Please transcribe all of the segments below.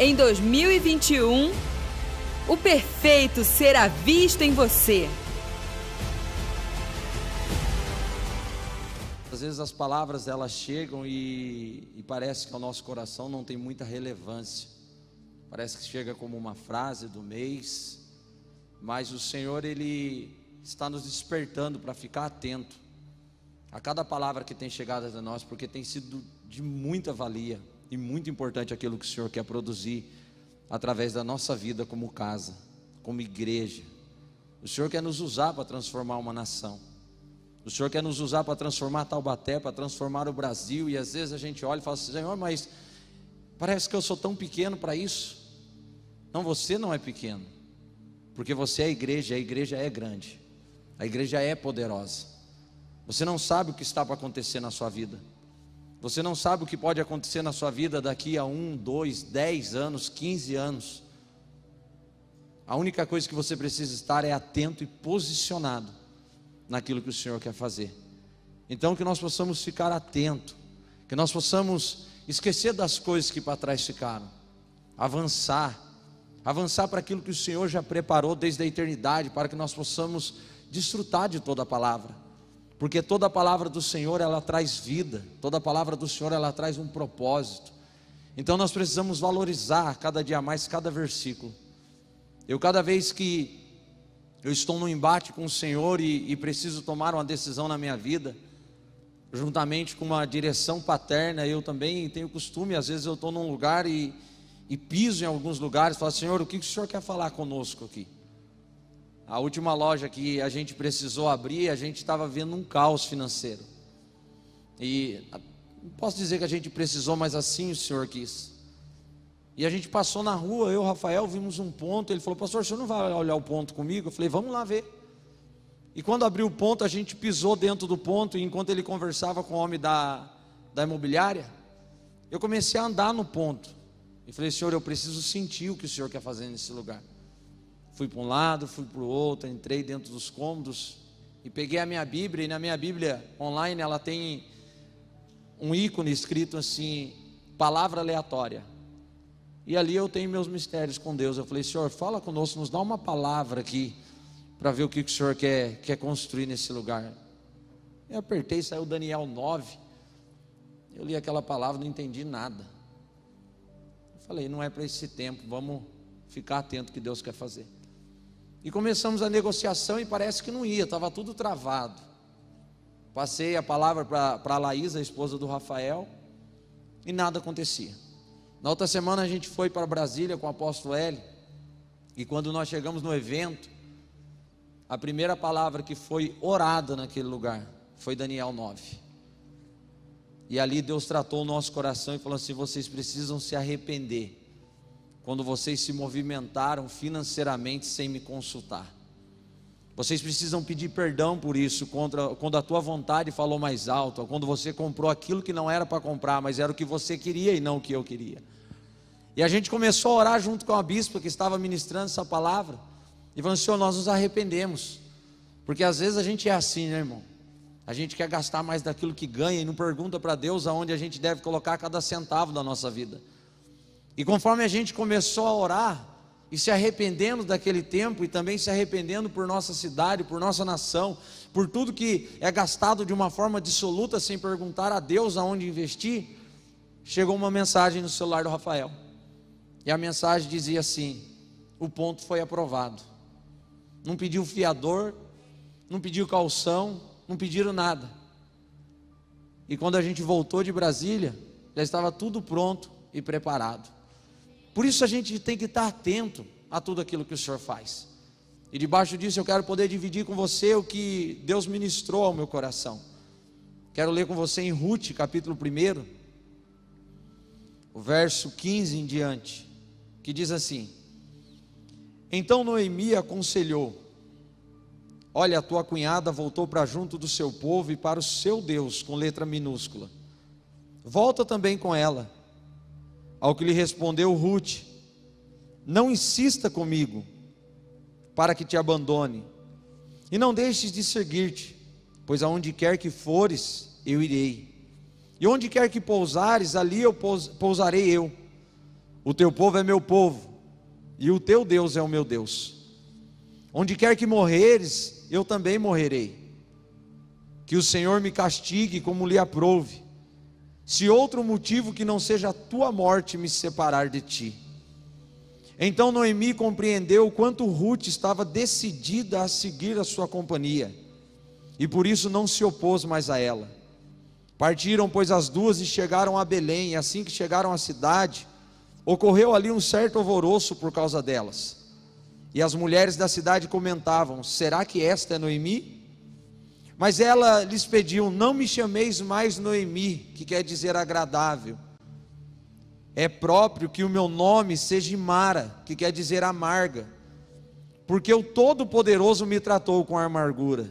em 2021, o perfeito será visto em você. Às vezes as palavras elas chegam e, e, parece que ao nosso coração não tem muita relevância. Parece que chega como uma frase do mês, mas o Senhor ele está nos despertando para ficar atento a cada palavra que tem chegado a nós, porque tem sido de muita valia e muito importante aquilo que o Senhor quer produzir através da nossa vida como casa, como igreja. O Senhor quer nos usar para transformar uma nação. O Senhor quer nos usar para transformar Taubaté, para transformar o Brasil. E às vezes a gente olha e fala assim: Senhor, mas parece que eu sou tão pequeno para isso. Não, você não é pequeno, porque você é a igreja, a igreja é grande, a igreja é poderosa. Você não sabe o que está para acontecer na sua vida. Você não sabe o que pode acontecer na sua vida daqui a um, dois, dez anos, quinze anos. A única coisa que você precisa estar é atento e posicionado naquilo que o Senhor quer fazer. Então, que nós possamos ficar atento, que nós possamos esquecer das coisas que para trás ficaram, avançar, avançar para aquilo que o Senhor já preparou desde a eternidade, para que nós possamos desfrutar de toda a palavra porque toda palavra do Senhor ela traz vida, toda palavra do Senhor ela traz um propósito. Então nós precisamos valorizar cada dia mais cada versículo. Eu cada vez que eu estou no embate com o Senhor e, e preciso tomar uma decisão na minha vida, juntamente com uma direção paterna, eu também tenho costume, às vezes eu estou num lugar e, e piso em alguns lugares, falo, Senhor, o que o Senhor quer falar conosco aqui? A última loja que a gente precisou abrir, a gente estava vendo um caos financeiro. E ah, não posso dizer que a gente precisou, mas assim o Senhor quis. E a gente passou na rua, eu e o Rafael vimos um ponto. Ele falou: Pastor, o senhor não vai olhar o ponto comigo? Eu falei: Vamos lá ver. E quando abriu o ponto, a gente pisou dentro do ponto. E enquanto ele conversava com o homem da, da imobiliária, eu comecei a andar no ponto. E falei: Senhor, eu preciso sentir o que o senhor quer fazer nesse lugar. Fui para um lado, fui para o outro, entrei dentro dos cômodos e peguei a minha Bíblia. E na minha Bíblia online ela tem um ícone escrito assim: palavra aleatória. E ali eu tenho meus mistérios com Deus. Eu falei, Senhor, fala conosco, nos dá uma palavra aqui para ver o que o Senhor quer, quer construir nesse lugar. Eu apertei, saiu Daniel 9. Eu li aquela palavra, não entendi nada. Eu falei, não é para esse tempo, vamos ficar atento que Deus quer fazer. E começamos a negociação e parece que não ia, estava tudo travado. Passei a palavra para a Laís, a esposa do Rafael, e nada acontecia. Na outra semana a gente foi para Brasília com o apóstolo L e quando nós chegamos no evento, a primeira palavra que foi orada naquele lugar foi Daniel 9. E ali Deus tratou o nosso coração e falou assim: vocês precisam se arrepender quando vocês se movimentaram financeiramente sem me consultar. Vocês precisam pedir perdão por isso, contra, quando a tua vontade falou mais alto, quando você comprou aquilo que não era para comprar, mas era o que você queria e não o que eu queria. E a gente começou a orar junto com a bispa que estava ministrando essa palavra, e falou: assim, Senhor, nós nos arrependemos, porque às vezes a gente é assim, né, irmão? A gente quer gastar mais daquilo que ganha e não pergunta para Deus aonde a gente deve colocar cada centavo da nossa vida. E conforme a gente começou a orar e se arrependendo daquele tempo e também se arrependendo por nossa cidade, por nossa nação, por tudo que é gastado de uma forma dissoluta sem perguntar a Deus aonde investir, chegou uma mensagem no celular do Rafael. E a mensagem dizia assim: o ponto foi aprovado. Não pediu fiador, não pediu calção, não pediram nada. E quando a gente voltou de Brasília, já estava tudo pronto e preparado. Por isso a gente tem que estar atento a tudo aquilo que o Senhor faz. E debaixo disso eu quero poder dividir com você o que Deus ministrou ao meu coração. Quero ler com você em Ruth, capítulo 1, o verso 15 em diante, que diz assim: Então Noemi aconselhou: Olha, a tua cunhada voltou para junto do seu povo e para o seu Deus, com letra minúscula. Volta também com ela ao que lhe respondeu Ruth: Não insista comigo, para que te abandone, e não deixes de seguir-te, pois aonde quer que fores, eu irei, e onde quer que pousares, ali eu pousarei eu. O teu povo é meu povo, e o teu Deus é o meu Deus. Onde quer que morreres, eu também morrerei. Que o Senhor me castigue como lhe aprouve se outro motivo que não seja a tua morte me separar de ti. Então Noemi compreendeu o quanto Ruth estava decidida a seguir a sua companhia, e por isso não se opôs mais a ela. Partiram, pois, as duas e chegaram a Belém, e assim que chegaram à cidade, ocorreu ali um certo alvoroço por causa delas. E as mulheres da cidade comentavam: será que esta é Noemi? Mas ela lhes pediu: Não me chameis mais Noemi, que quer dizer agradável. É próprio que o meu nome seja Imara, que quer dizer amarga, porque o Todo-Poderoso me tratou com amargura.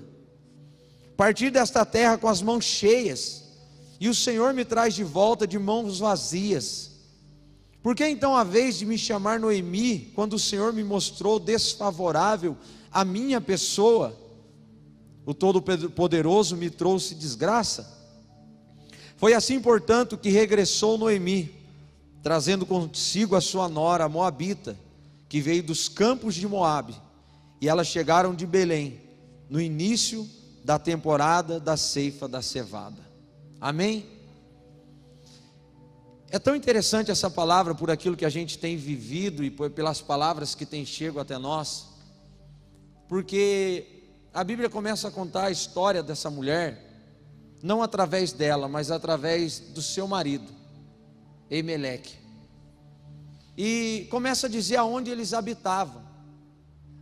Partir desta terra com as mãos cheias, e o Senhor me traz de volta de mãos vazias. Por que então a vez de me chamar Noemi, quando o Senhor me mostrou desfavorável a minha pessoa, o Todo-Poderoso me trouxe desgraça? Foi assim, portanto, que regressou Noemi, trazendo consigo a sua nora, a Moabita, que veio dos campos de Moabe, e elas chegaram de Belém, no início da temporada da ceifa da cevada. Amém? É tão interessante essa palavra por aquilo que a gente tem vivido e pelas palavras que tem chego até nós, porque a Bíblia começa a contar a história dessa mulher, não através dela, mas através do seu marido, Emeleque. E começa a dizer aonde eles habitavam.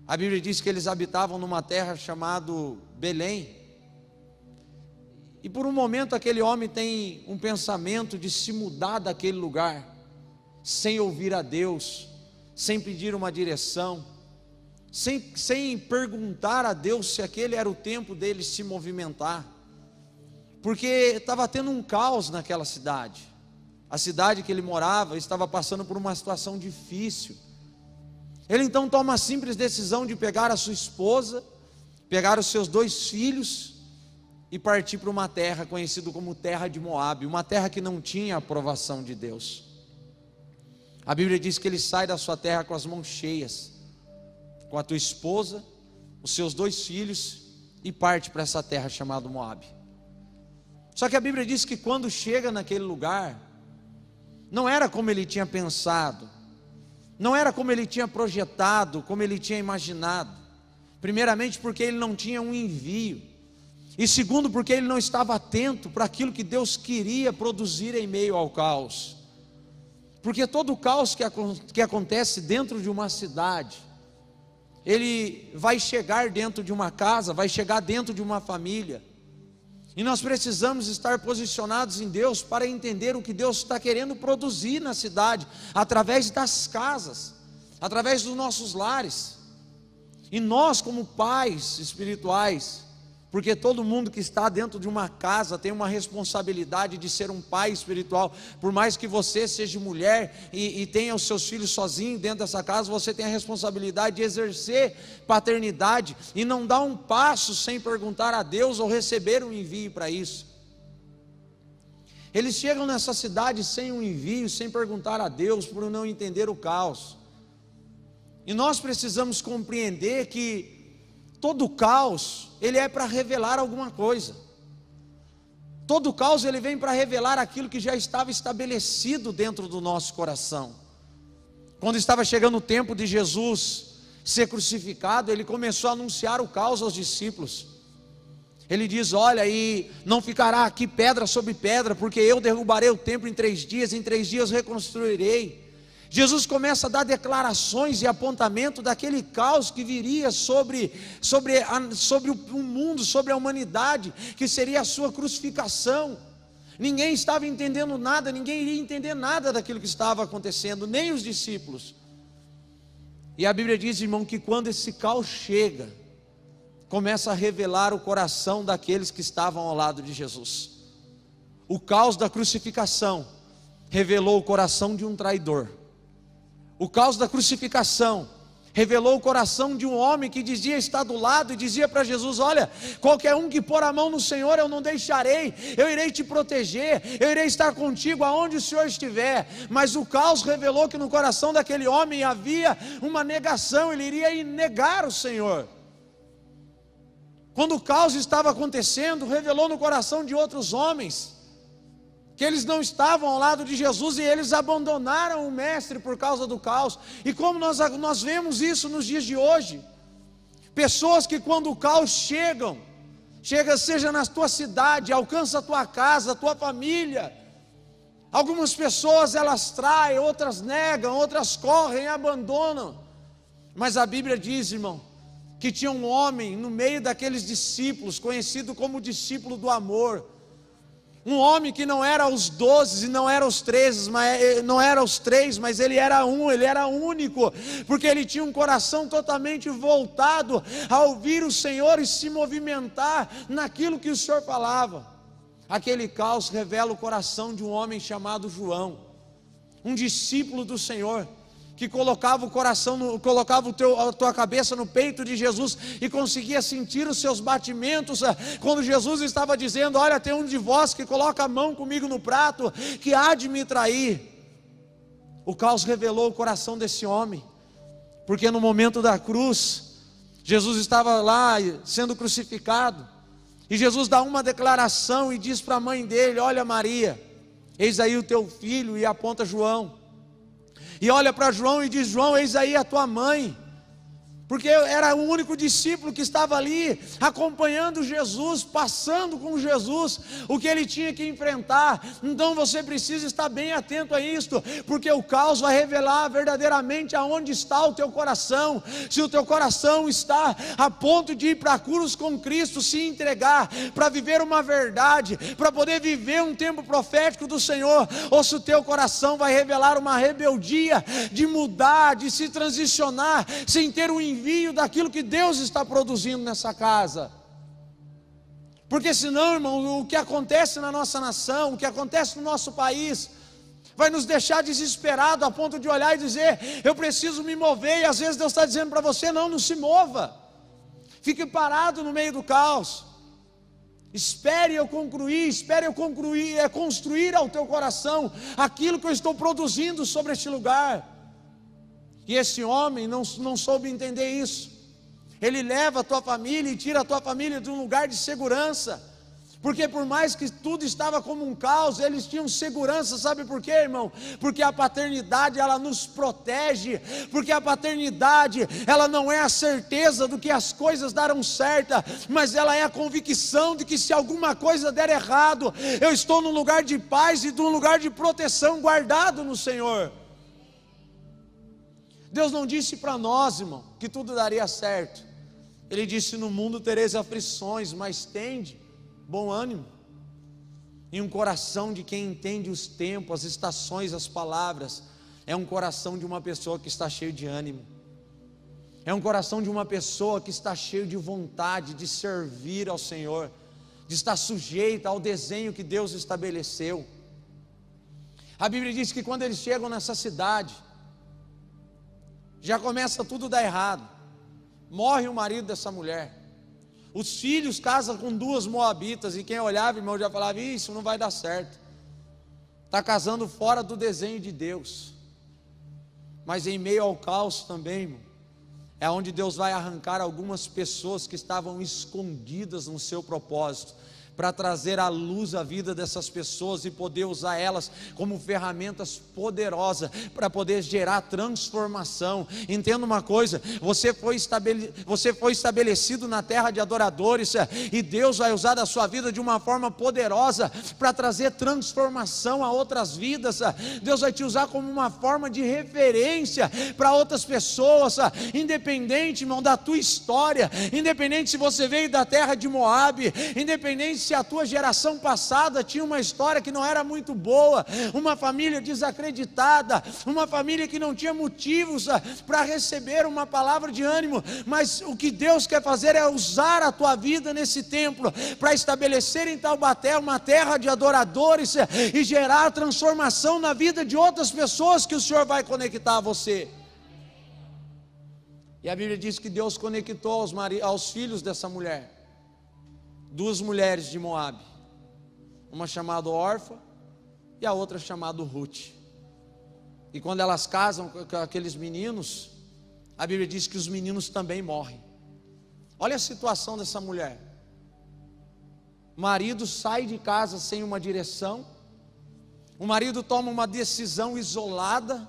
A Bíblia diz que eles habitavam numa terra chamada Belém. E por um momento aquele homem tem um pensamento de se mudar daquele lugar, sem ouvir a Deus, sem pedir uma direção sem, sem perguntar a Deus se aquele era o tempo dele se movimentar, porque estava tendo um caos naquela cidade. A cidade que ele morava estava passando por uma situação difícil. Ele então toma a simples decisão de pegar a sua esposa, pegar os seus dois filhos e partir para uma terra conhecida como terra de Moabe, uma terra que não tinha a aprovação de Deus. A Bíblia diz que ele sai da sua terra com as mãos cheias com a tua esposa, os seus dois filhos e parte para essa terra chamada Moab. Só que a Bíblia diz que quando chega naquele lugar, não era como ele tinha pensado, não era como ele tinha projetado, como ele tinha imaginado. Primeiramente, porque ele não tinha um envio, e segundo, porque ele não estava atento para aquilo que Deus queria produzir em meio ao caos. Porque todo o caos que, que acontece dentro de uma cidade, ele vai chegar dentro de uma casa, vai chegar dentro de uma família. E nós precisamos estar posicionados em Deus para entender o que Deus está querendo produzir na cidade, através das casas, através dos nossos lares. E nós, como pais espirituais, porque todo mundo que está dentro de uma casa tem uma responsabilidade de ser um pai espiritual. Por mais que você seja mulher e, e, tenha os seus filhos sozinho dentro dessa casa, você tem a responsabilidade de exercer paternidade e não dar um passo sem perguntar a Deus ou receber um envio para isso. Eles chegam nessa cidade sem um envio, sem perguntar a Deus, por não entender o caos. E nós precisamos compreender que todo o caos, ele é para revelar alguma coisa. Todo caos ele vem para revelar aquilo que já estava estabelecido dentro do nosso coração. Quando estava chegando o tempo de Jesus ser crucificado, ele começou a anunciar o caos aos discípulos. Ele diz: Olha, e não ficará aqui pedra sobre pedra, porque eu derrubarei o templo em três dias, em três dias reconstruirei. Jesus começa a dar declarações e apontamento daquele caos que viria sobre, sobre, a, sobre o mundo, sobre a humanidade, que seria a sua crucificação. Ninguém estava entendendo nada, ninguém iria entender nada daquilo que estava acontecendo, nem os discípulos. E a Bíblia diz, irmão, que quando esse caos chega, começa a revelar o coração daqueles que estavam ao lado de Jesus. O caos da crucificação revelou o coração de um traidor o caos da crucificação, revelou o coração de um homem que dizia estar do lado e dizia para Jesus: Olha, qualquer um que pôr a mão no Senhor, eu não deixarei, eu irei te proteger, eu irei estar contigo aonde o Senhor estiver. Mas o caos revelou que no coração daquele homem havia uma negação, ele iria negar o Senhor. Quando o caos estava acontecendo, revelou no coração de outros homens que eles não estavam ao lado de Jesus e eles abandonaram o Mestre por causa do caos. E como nós, nós vemos isso nos dias de hoje, pessoas que quando o caos chegam, chega seja na tua cidade, alcança a tua casa, a tua família. Algumas pessoas elas traem, outras negam, outras correm, abandonam. Mas a Bíblia diz, irmão, que tinha um homem no meio daqueles discípulos, conhecido como discípulo do amor, um homem que não era os doze e não era os treze, mas eh, eh, não era os três, mas ele era um, ele era único, porque ele tinha um coração totalmente voltado a ouvir o Senhor e se movimentar naquilo que o Senhor falava. Aquele caos revela o coração de um homem chamado João, um discípulo do Senhor que colocava o coração, no, colocava o teu, a tua cabeça no peito de Jesus e conseguia sentir os seus batimentos, ah, quando Jesus estava dizendo: Olha, tem um de vós que coloca a mão comigo no prato, que há de me trair. O caos revelou o coração desse homem, porque no momento da cruz, Jesus estava lá sendo crucificado, e Jesus dá uma declaração e diz para a mãe dele: Olha, Maria, eis aí o teu filho, e aponta João e olha para João e diz: João, eis aí a tua mãe porque era o único discípulo que estava ali acompanhando Jesus, passando com Jesus o que ele tinha que enfrentar. Então você precisa estar bem atento a isto, porque o caos vai revelar verdadeiramente aonde está o teu coração. Se o teu coração está a ponto de ir para a cruz com Cristo, se entregar para viver uma verdade, para poder viver um tempo profético do Senhor, ou se o teu coração vai revelar uma rebeldia de mudar, de se transicionar, sem ter um envio daquilo que Deus está produzindo nessa casa. Porque senão, irmão, o que acontece na nossa nação, o que acontece no nosso país, vai nos deixar desesperado a ponto de olhar e dizer: eu preciso me mover. E às vezes Deus está dizendo para você: não, não se mova. Fique parado no meio do caos. Espere eu concluir, espere eu concluir, é construir ao teu coração aquilo que eu estou produzindo sobre este lugar. E esse homem não, não soube entender isso. Ele leva a tua família e tira a tua família de um lugar de segurança. Porque por mais que tudo estava como um caos, eles tinham segurança, sabe por quê, irmão? Porque a paternidade ela nos protege, porque a paternidade ela não é a certeza do que as coisas darão certa, mas ela é a convicção de que se alguma coisa der errado, eu estou num lugar de paz e de um lugar de proteção guardado no Senhor. Deus não disse para nós, irmão, que tudo daria certo. Ele disse: No mundo tereis aflições, mas tende bom ânimo. E um coração de quem entende os tempos, as estações, as palavras, é um coração de uma pessoa que está cheio de ânimo. É um coração de uma pessoa que está cheio de vontade de servir ao Senhor, de estar sujeita ao desenho que Deus estabeleceu. A Bíblia diz que quando eles chegam nessa cidade, já começa tudo a dar errado. Morre o marido dessa mulher. Os filhos casam com duas moabitas, e quem olhava, irmão, já falava: Isso não vai dar certo. Está casando fora do desenho de Deus. Mas em meio ao caos também, irmão, é onde Deus vai arrancar algumas pessoas que estavam escondidas no seu propósito para trazer à luz a vida dessas pessoas e poder usar elas como ferramentas poderosas para poder gerar transformação. Entenda uma coisa: você foi, estabele, você foi estabelecido na terra de adoradores eh, e Deus vai usar a sua vida de uma forma poderosa para trazer transformação a outras vidas. Eh. Deus vai te usar como uma forma de referência para outras pessoas, eh, independente, irmão, da tua história, independente se você veio da terra de Moab, independente se a tua geração passada tinha uma história que não era muito boa, uma família desacreditada, uma família que não tinha motivos ah, para receber uma palavra de ânimo, mas o que Deus quer fazer é usar a tua vida nesse templo para estabelecer em Taubaté uma terra de adoradores ah, e gerar transformação na vida de outras pessoas que o Senhor vai conectar a você. E a Bíblia diz que Deus conectou aos, mari... aos filhos dessa mulher duas mulheres de Moab, uma chamada Orfa e a outra chamada Ruth. E quando elas casam com aqueles meninos, a Bíblia diz que os meninos também morrem. Olha a situação dessa mulher. O marido sai de casa sem uma direção, o marido toma uma decisão isolada,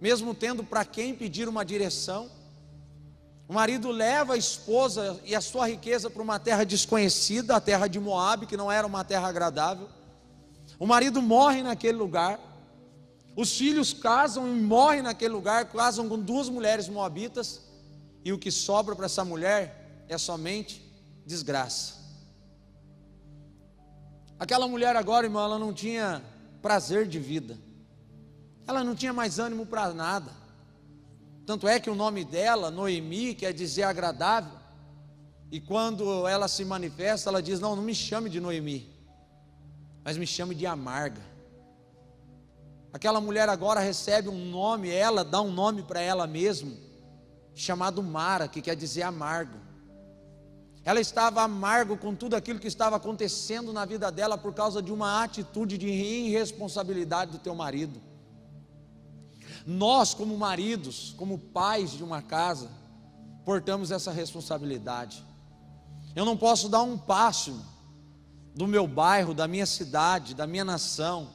mesmo tendo para quem pedir uma direção. O marido leva a esposa e a sua riqueza para uma terra desconhecida, a terra de Moabe, que não era uma terra agradável. O marido morre naquele lugar. Os filhos casam e morrem naquele lugar, casam com duas mulheres moabitas, e o que sobra para essa mulher é somente desgraça. Aquela mulher agora, irmão, ela não tinha prazer de vida. Ela não tinha mais ânimo para nada. Tanto é que o nome dela, Noemi, quer é dizer agradável. E quando ela se manifesta, ela diz: Não, não me chame de Noemi, mas me chame de amarga. Aquela mulher agora recebe um nome, ela dá um nome para ela mesma, chamado Mara, que quer dizer amargo. Ela estava amargo com tudo aquilo que estava acontecendo na vida dela por causa de uma atitude de irresponsabilidade do teu marido. Nós, como maridos, como pais de uma casa, portamos essa responsabilidade. Eu não posso dar um passo do meu bairro, da minha cidade, da minha nação,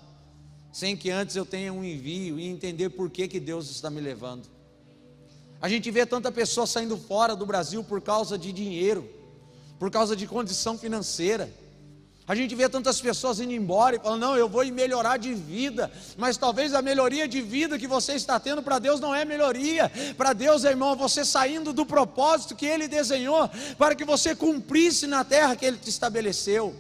sem que antes eu tenha um envio e entender por que, que Deus está me levando. A gente vê tanta pessoa saindo fora do Brasil por causa de dinheiro, por causa de condição financeira a gente vê tantas pessoas indo embora e falando, não, eu vou melhorar de vida, mas talvez a melhoria de vida que você está tendo para Deus não é melhoria, para Deus, irmão, é você saindo do propósito que Ele desenhou para que você cumprisse na terra que Ele te estabeleceu.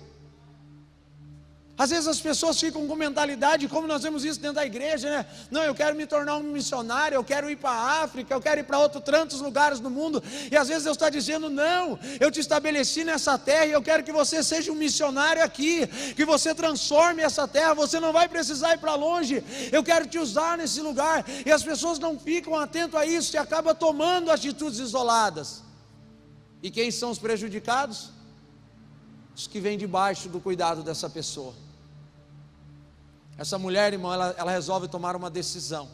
Às vezes as pessoas ficam com mentalidade, como nós vemos isso dentro da igreja, né? Não, eu quero me tornar um missionário, eu quero ir para a África, eu quero ir para outros tantos lugares do mundo. E às vezes Deus está dizendo: não, eu te estabeleci nessa terra e eu quero que você seja um missionário aqui, que você transforme essa terra. Você não vai precisar ir para longe, eu quero te usar nesse lugar. E as pessoas não ficam atentas a isso e acabam tomando atitudes isoladas. E quem são os prejudicados? Os que vêm debaixo do cuidado dessa pessoa. Essa mulher, irmão, ela, ela resolve tomar uma decisão.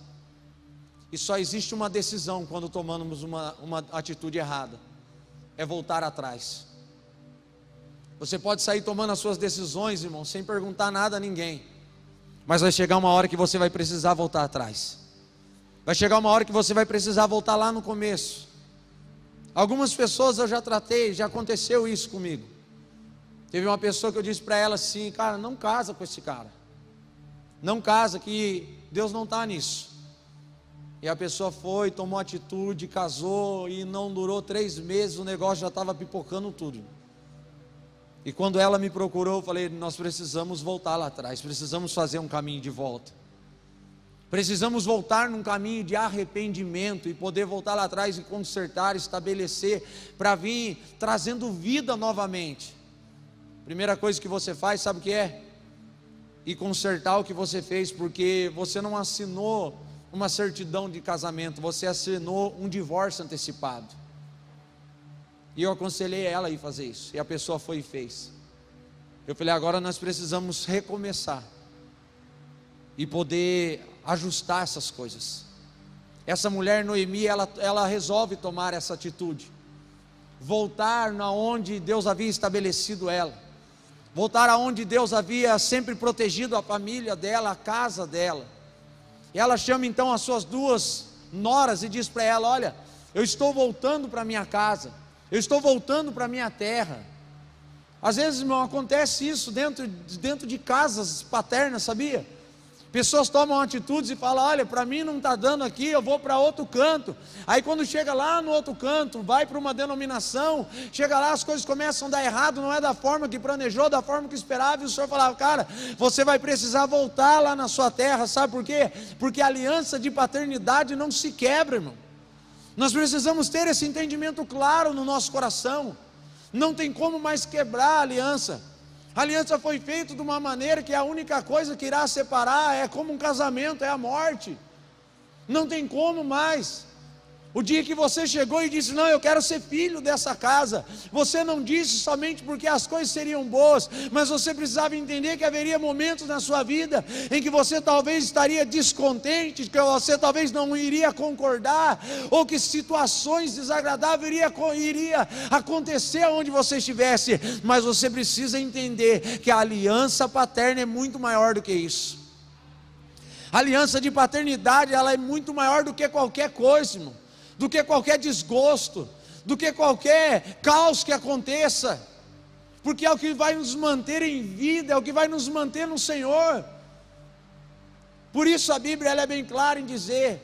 E só existe uma decisão quando tomamos uma, uma atitude errada: é voltar atrás. Você pode sair tomando as suas decisões, irmão, sem perguntar nada a ninguém. Mas vai chegar uma hora que você vai precisar voltar atrás. Vai chegar uma hora que você vai precisar voltar lá no começo. Algumas pessoas eu já tratei, já aconteceu isso comigo. Teve uma pessoa que eu disse para ela assim: Cara, não casa com esse cara. Não casa, que Deus não está nisso. E a pessoa foi, tomou atitude, casou e não durou três meses, o negócio já estava pipocando tudo. E quando ela me procurou, eu falei: nós precisamos voltar lá atrás, precisamos fazer um caminho de volta. Precisamos voltar num caminho de arrependimento e poder voltar lá atrás e consertar, estabelecer, para vir trazendo vida novamente. Primeira coisa que você faz, sabe o que é? e consertar o que você fez, porque você não assinou uma certidão de casamento, você assinou um divórcio antecipado. E eu aconselhei ela a ir fazer isso, e a pessoa foi e fez. Eu falei: agora nós precisamos recomeçar e poder ajustar essas coisas. Essa mulher Noemi, ela, ela resolve tomar essa atitude, voltar na onde Deus havia estabelecido ela voltar aonde Deus havia sempre protegido a família dela, a casa dela. E ela chama então as suas duas noras e diz para ela: Olha, eu estou voltando para minha casa, eu estou voltando para minha terra. Às vezes, irmão, acontece isso dentro, dentro de casas paternas, sabia? Pessoas tomam atitudes e falam: olha, para mim não está dando aqui, eu vou para outro canto. Aí quando chega lá no outro canto, vai para uma denominação, chega lá, as coisas começam a dar errado, não é da forma que planejou, da forma que esperava, e o senhor falava: cara, você vai precisar voltar lá na sua terra, sabe por quê? Porque a aliança de paternidade não se quebra, irmão. Nós precisamos ter esse entendimento claro no nosso coração, não tem como mais quebrar a aliança. A aliança foi feita de uma maneira que a única coisa que irá separar é como um casamento, é a morte. Não tem como mais. O dia que você chegou e disse: Não, eu quero ser filho dessa casa. Você não disse somente porque as coisas seriam boas, mas você precisava entender que haveria momentos na sua vida em que você talvez estaria descontente, que você talvez não iria concordar, ou que situações desagradáveis iria, iria acontecer onde você estivesse. Mas você precisa entender que a aliança paterna é muito maior do que isso. A aliança de paternidade ela é muito maior do que qualquer coisa, irmão do que qualquer desgosto, do que qualquer caos que aconteça, porque é o que vai nos manter em vida, é o que vai nos manter no Senhor. Por isso a Bíblia é bem clara em dizer: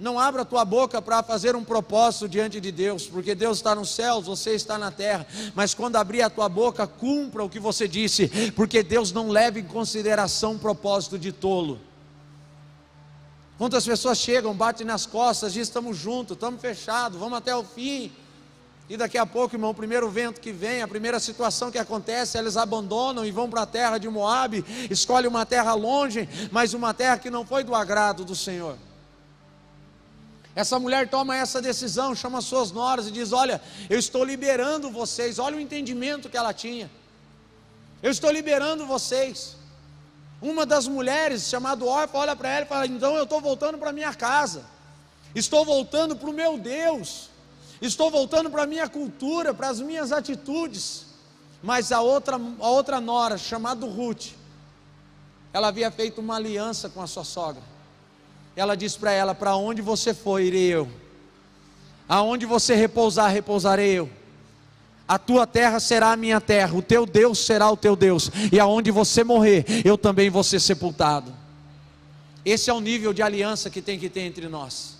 não abra tua boca para fazer um propósito diante de Deus, porque Deus está nos céus, você está na terra. Mas quando abrir a tua boca, cumpra o que você disse, porque Deus não leva em consideração o propósito de tolo. Quantas pessoas chegam, batem nas costas, dizem: estamos juntos, estamos fechados, vamos até o fim. E daqui a pouco, irmão, o primeiro vento que vem, a primeira situação que acontece, eles abandonam e vão para a terra de Moabe, escolhem uma terra longe, mas uma terra que não foi do agrado do Senhor. Essa mulher toma essa decisão, chama suas noras e diz: Olha, eu estou liberando vocês. Olha o entendimento que ela tinha. Eu estou liberando vocês. Uma das mulheres, chamada órfã, olha para ela e fala: Então eu estou voltando para minha casa, estou voltando para o meu Deus, estou voltando para a minha cultura, para as minhas atitudes. Mas a outra, a outra nora, chamada Ruth, ela havia feito uma aliança com a sua sogra. Ela diz para ela: Para onde você for, irei eu. Aonde você repousar, repousarei eu. A tua terra será a minha terra, o teu Deus será o teu Deus, e aonde você morrer, eu também vou ser sepultado. Esse é o nível de aliança que tem que ter entre nós.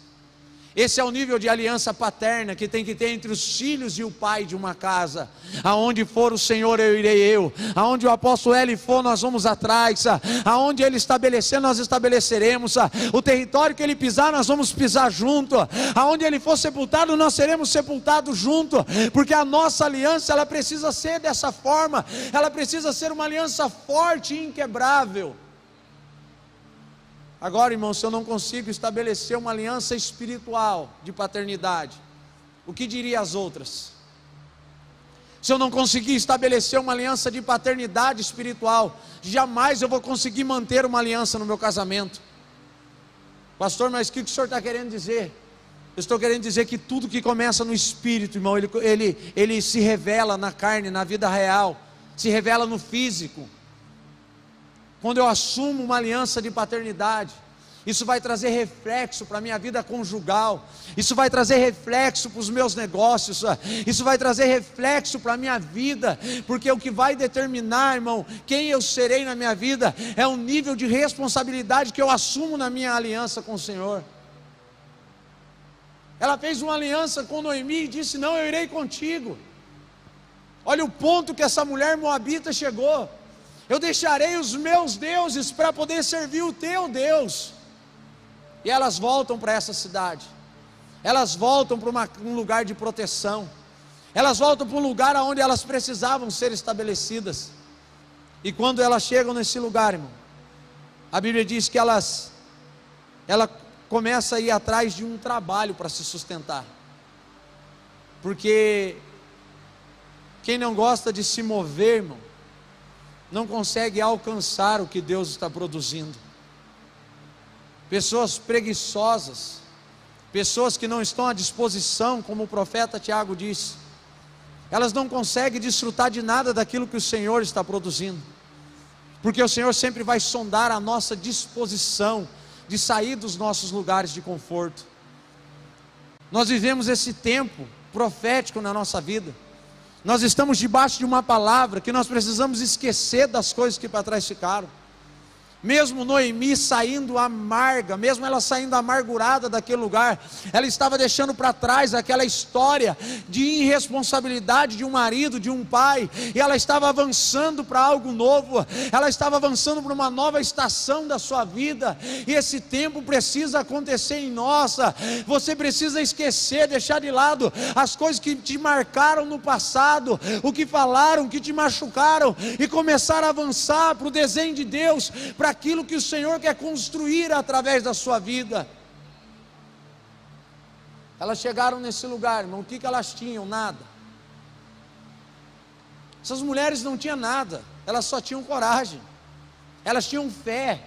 Esse é o nível de aliança paterna que tem que ter entre os filhos e o pai de uma casa. Aonde for o Senhor, eu irei eu. Aonde o apóstolo L for, nós vamos atrás. Aonde ele estabelecer, nós estabeleceremos. O território que ele pisar, nós vamos pisar junto. Aonde ele for sepultado, nós seremos sepultados junto. Porque a nossa aliança, ela precisa ser dessa forma. Ela precisa ser uma aliança forte e inquebrável. Agora, irmão, se eu não consigo estabelecer uma aliança espiritual de paternidade, o que diria as outras? Se eu não conseguir estabelecer uma aliança de paternidade espiritual, jamais eu vou conseguir manter uma aliança no meu casamento. Pastor, mas o que o senhor está querendo dizer? Eu estou querendo dizer que tudo que começa no espírito, irmão, ele, ele, ele se revela na carne, na vida real, se revela no físico quando eu assumo uma aliança de paternidade, isso vai trazer reflexo para a minha vida conjugal, isso vai trazer reflexo para os meus negócios, ah, isso vai trazer reflexo para a minha vida, porque o que vai determinar, irmão, quem eu serei na minha vida é o nível de responsabilidade que eu assumo na minha aliança com o Senhor. Ela fez uma aliança com Noemi e disse: Não, eu irei contigo. Olha o ponto que essa mulher moabita chegou. Eu deixarei os meus deuses para poder servir o teu Deus. E elas voltam para essa cidade. Elas voltam para um lugar de proteção. Elas voltam para um lugar onde elas precisavam ser estabelecidas. E quando elas chegam nesse lugar, irmão, a Bíblia diz que elas ela começa a ir atrás de um trabalho para se sustentar. Porque quem não gosta de se mover, irmão, não consegue alcançar o que Deus está produzindo. Pessoas preguiçosas, pessoas que não estão à disposição, como o profeta Tiago disse, elas não conseguem desfrutar de nada daquilo que o Senhor está produzindo, porque o Senhor sempre vai sondar a nossa disposição de sair dos nossos lugares de conforto. Nós vivemos esse tempo profético na nossa vida nós estamos debaixo de uma palavra que nós precisamos esquecer das coisas que para trás ficaram. Mesmo Noemi saindo amarga, mesmo ela saindo amargurada daquele lugar, ela estava deixando para trás aquela história de irresponsabilidade de um marido, de um pai, e ela estava avançando para algo novo, ela estava avançando para uma nova estação da sua vida, e esse tempo precisa acontecer em nossa. Você precisa esquecer, deixar de lado as coisas que te marcaram no passado, o que falaram, o que te machucaram, e começar a avançar para o desenho de Deus, para para aquilo que o Senhor quer construir através da sua vida. Elas chegaram nesse lugar, irmão, o que, que elas tinham? Nada. Essas mulheres não tinham nada, elas só tinham coragem, elas tinham fé.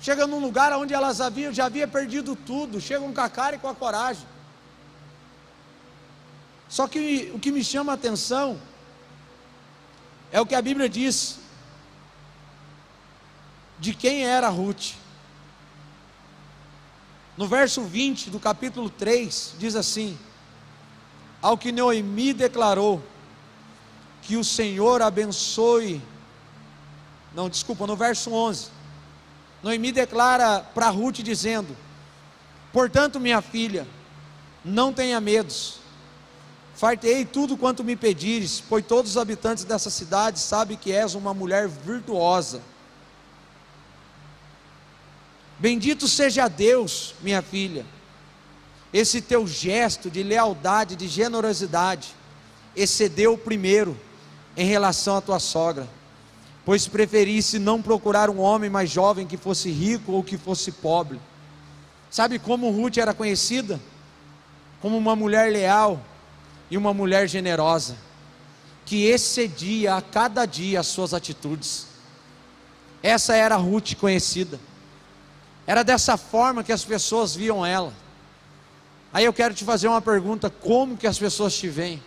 Chegam num lugar onde elas haviam, já havia perdido tudo, chegam com a cara e com a coragem. Só que o que me chama a atenção é o que a Bíblia diz: de quem era Ruth. No verso 20 do capítulo 3, diz assim: Ao que Noemi declarou, que o Senhor abençoe. Não, desculpa, no verso 11. Noemi declara para Ruth dizendo: Portanto, minha filha, não tenha medos. Fartei tudo quanto me pedires, pois todos os habitantes dessa cidade sabem que és uma mulher virtuosa Bendito seja Deus, minha filha, esse teu gesto de lealdade, de generosidade, excedeu o primeiro em relação à tua sogra, pois preferisse não procurar um homem mais jovem que fosse rico ou que fosse pobre. Sabe como Ruth era conhecida? Como uma mulher leal e uma mulher generosa, que excedia a cada dia as suas atitudes. Essa era Ruth conhecida. Era dessa forma que as pessoas viam ela. Aí eu quero te fazer uma pergunta: como que as pessoas te veem?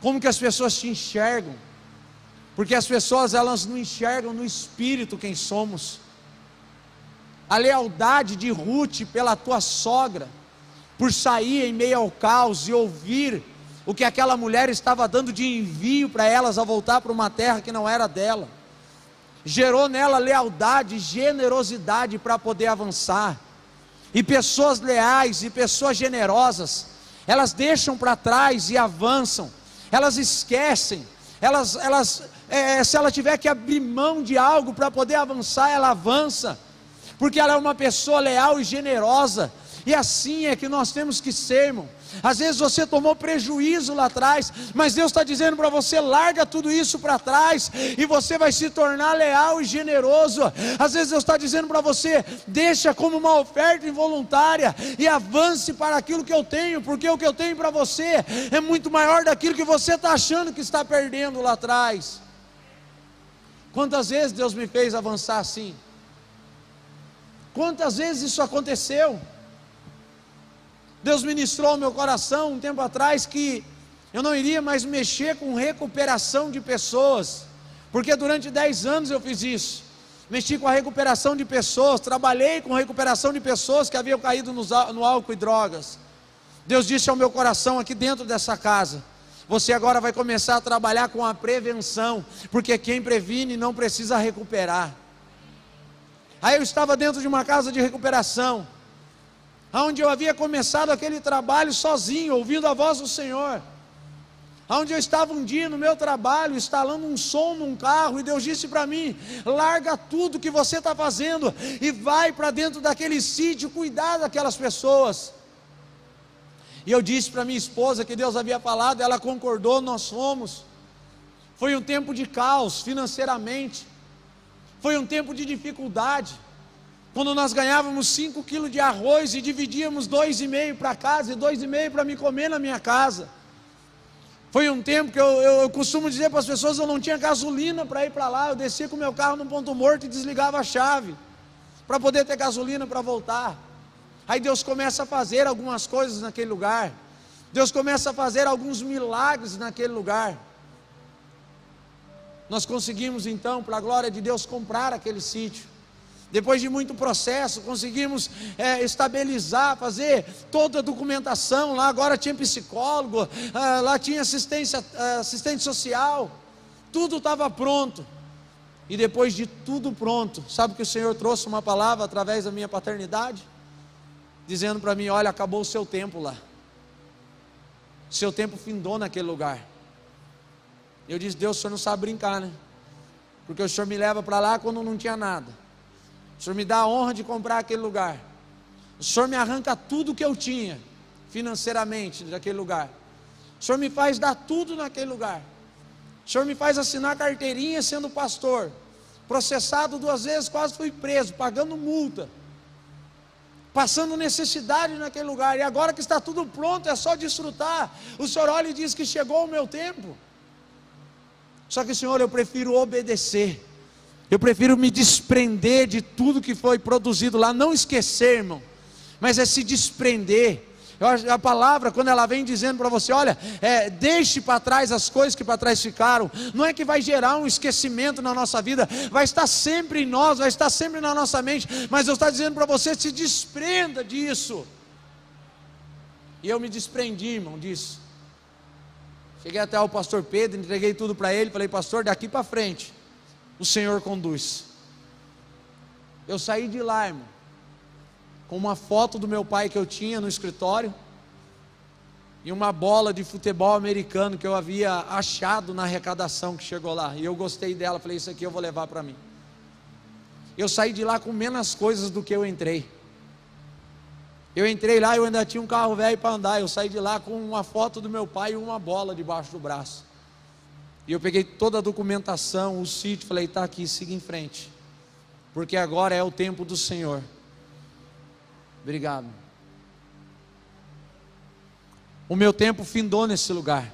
Como que as pessoas te enxergam? Porque as pessoas elas não enxergam no espírito quem somos. A lealdade de Ruth pela tua sogra, por sair em meio ao caos e ouvir o que aquela mulher estava dando de envio para elas a voltar para uma terra que não era dela gerou nela lealdade, generosidade para poder avançar. E pessoas leais e pessoas generosas, elas deixam para trás e avançam, elas esquecem, elas, elas é, é, se ela tiver que abrir mão de algo para poder avançar, ela avança, porque ela é uma pessoa leal e generosa, e assim é que nós temos que ser, irmão. Às vezes você tomou prejuízo lá atrás, mas Deus está dizendo para você: larga tudo isso para trás e você vai se tornar leal e generoso. Às vezes Deus está dizendo para você: deixa como uma oferta involuntária e avance para aquilo que eu tenho, porque o que eu tenho para você é muito maior daquilo que você está achando que está perdendo lá atrás. Quantas vezes Deus me fez avançar assim? Quantas vezes isso aconteceu? Deus ministrou ao meu coração um tempo atrás que eu não iria mais mexer com recuperação de pessoas, porque durante 10 anos eu fiz isso. Mexi com a recuperação de pessoas, trabalhei com a recuperação de pessoas que haviam caído no álcool e drogas. Deus disse ao meu coração aqui dentro dessa casa: você agora vai começar a trabalhar com a prevenção, porque quem previne não precisa recuperar. Aí eu estava dentro de uma casa de recuperação aonde eu havia começado aquele trabalho sozinho, ouvindo a voz do Senhor. Aonde eu estava um dia no meu trabalho, instalando um som num carro, e Deus disse para mim: larga tudo que você está fazendo e vai para dentro daquele sítio cuidar daquelas pessoas. E eu disse para minha esposa que Deus havia falado, ela concordou, nós fomos. Foi um tempo de caos financeiramente, foi um tempo de dificuldade quando nós ganhávamos 5 quilos de arroz e dividíamos dois e meio para casa e dois e meio para me comer na minha casa. Foi um tempo que eu, eu, eu costumo dizer para as pessoas, eu não tinha gasolina para ir para lá, eu descia com meu carro num ponto morto e desligava a chave para poder ter gasolina para voltar. Aí Deus começa a fazer algumas coisas naquele lugar. Deus começa a fazer alguns milagres naquele lugar. Nós conseguimos então, para a glória de Deus, comprar aquele sítio. Depois de muito processo, conseguimos é, estabilizar, fazer toda a documentação. Lá agora tinha psicólogo, ah, lá tinha assistência, ah, assistente social, tudo estava pronto. E depois de tudo pronto, sabe que o Senhor trouxe uma palavra através da minha paternidade? Dizendo para mim: olha, acabou o seu tempo lá. Seu tempo findou naquele lugar. Eu disse: Deus, o senhor não sabe brincar, né? Porque o senhor me leva para lá quando não tinha nada. O Senhor me dá a honra de comprar aquele lugar. O Senhor me arranca tudo que eu tinha financeiramente daquele lugar. O Senhor me faz dar tudo naquele lugar. O Senhor me faz assinar carteirinha sendo pastor. Processado duas vezes, quase fui preso, pagando multa. Passando necessidade naquele lugar. E agora que está tudo pronto, é só desfrutar. O Senhor olha e diz que chegou o meu tempo. Só que, Senhor, eu prefiro obedecer eu prefiro me desprender de tudo que foi produzido lá, não esquecer, irmão, mas é se desprender. A palavra, quando ela vem dizendo para você, olha, é, deixe para trás as coisas que para trás ficaram, não é que vai gerar um esquecimento na nossa vida, vai estar sempre em nós, vai estar sempre na nossa mente, mas eu estou tá dizendo para você, se desprenda disso. E eu me desprendi, irmão, disso. Cheguei até o pastor Pedro, entreguei tudo para ele, falei, pastor, daqui para frente, o Senhor conduz. Eu saí de lá, irmão, com uma foto do meu pai que eu tinha no escritório e uma bola de futebol americano que eu havia achado na arrecadação que chegou lá. E eu gostei dela, falei: Isso aqui eu vou levar para mim. Eu saí de lá com menos coisas do que eu entrei. Eu entrei lá, e eu ainda tinha um carro velho para andar. Eu saí de lá com uma foto do meu pai e uma bola debaixo do braço. E eu peguei toda a documentação, o sítio, falei: está aqui, siga em frente, porque agora é o tempo do Senhor. Obrigado. O meu tempo findou nesse lugar.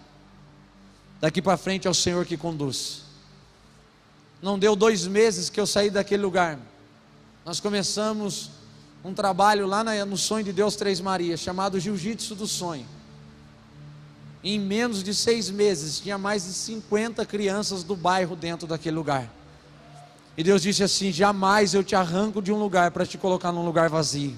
Daqui para frente é o Senhor que conduz. Não deu dois meses que eu saí daquele lugar. Nós começamos um trabalho lá no Sonho de Deus Três Marias, chamado Jiu-Jitsu do Sonho em menos de seis meses, tinha mais de 50 crianças do bairro dentro daquele lugar. E Deus disse assim: Jamais eu te arranco de um lugar para te colocar num lugar vazio.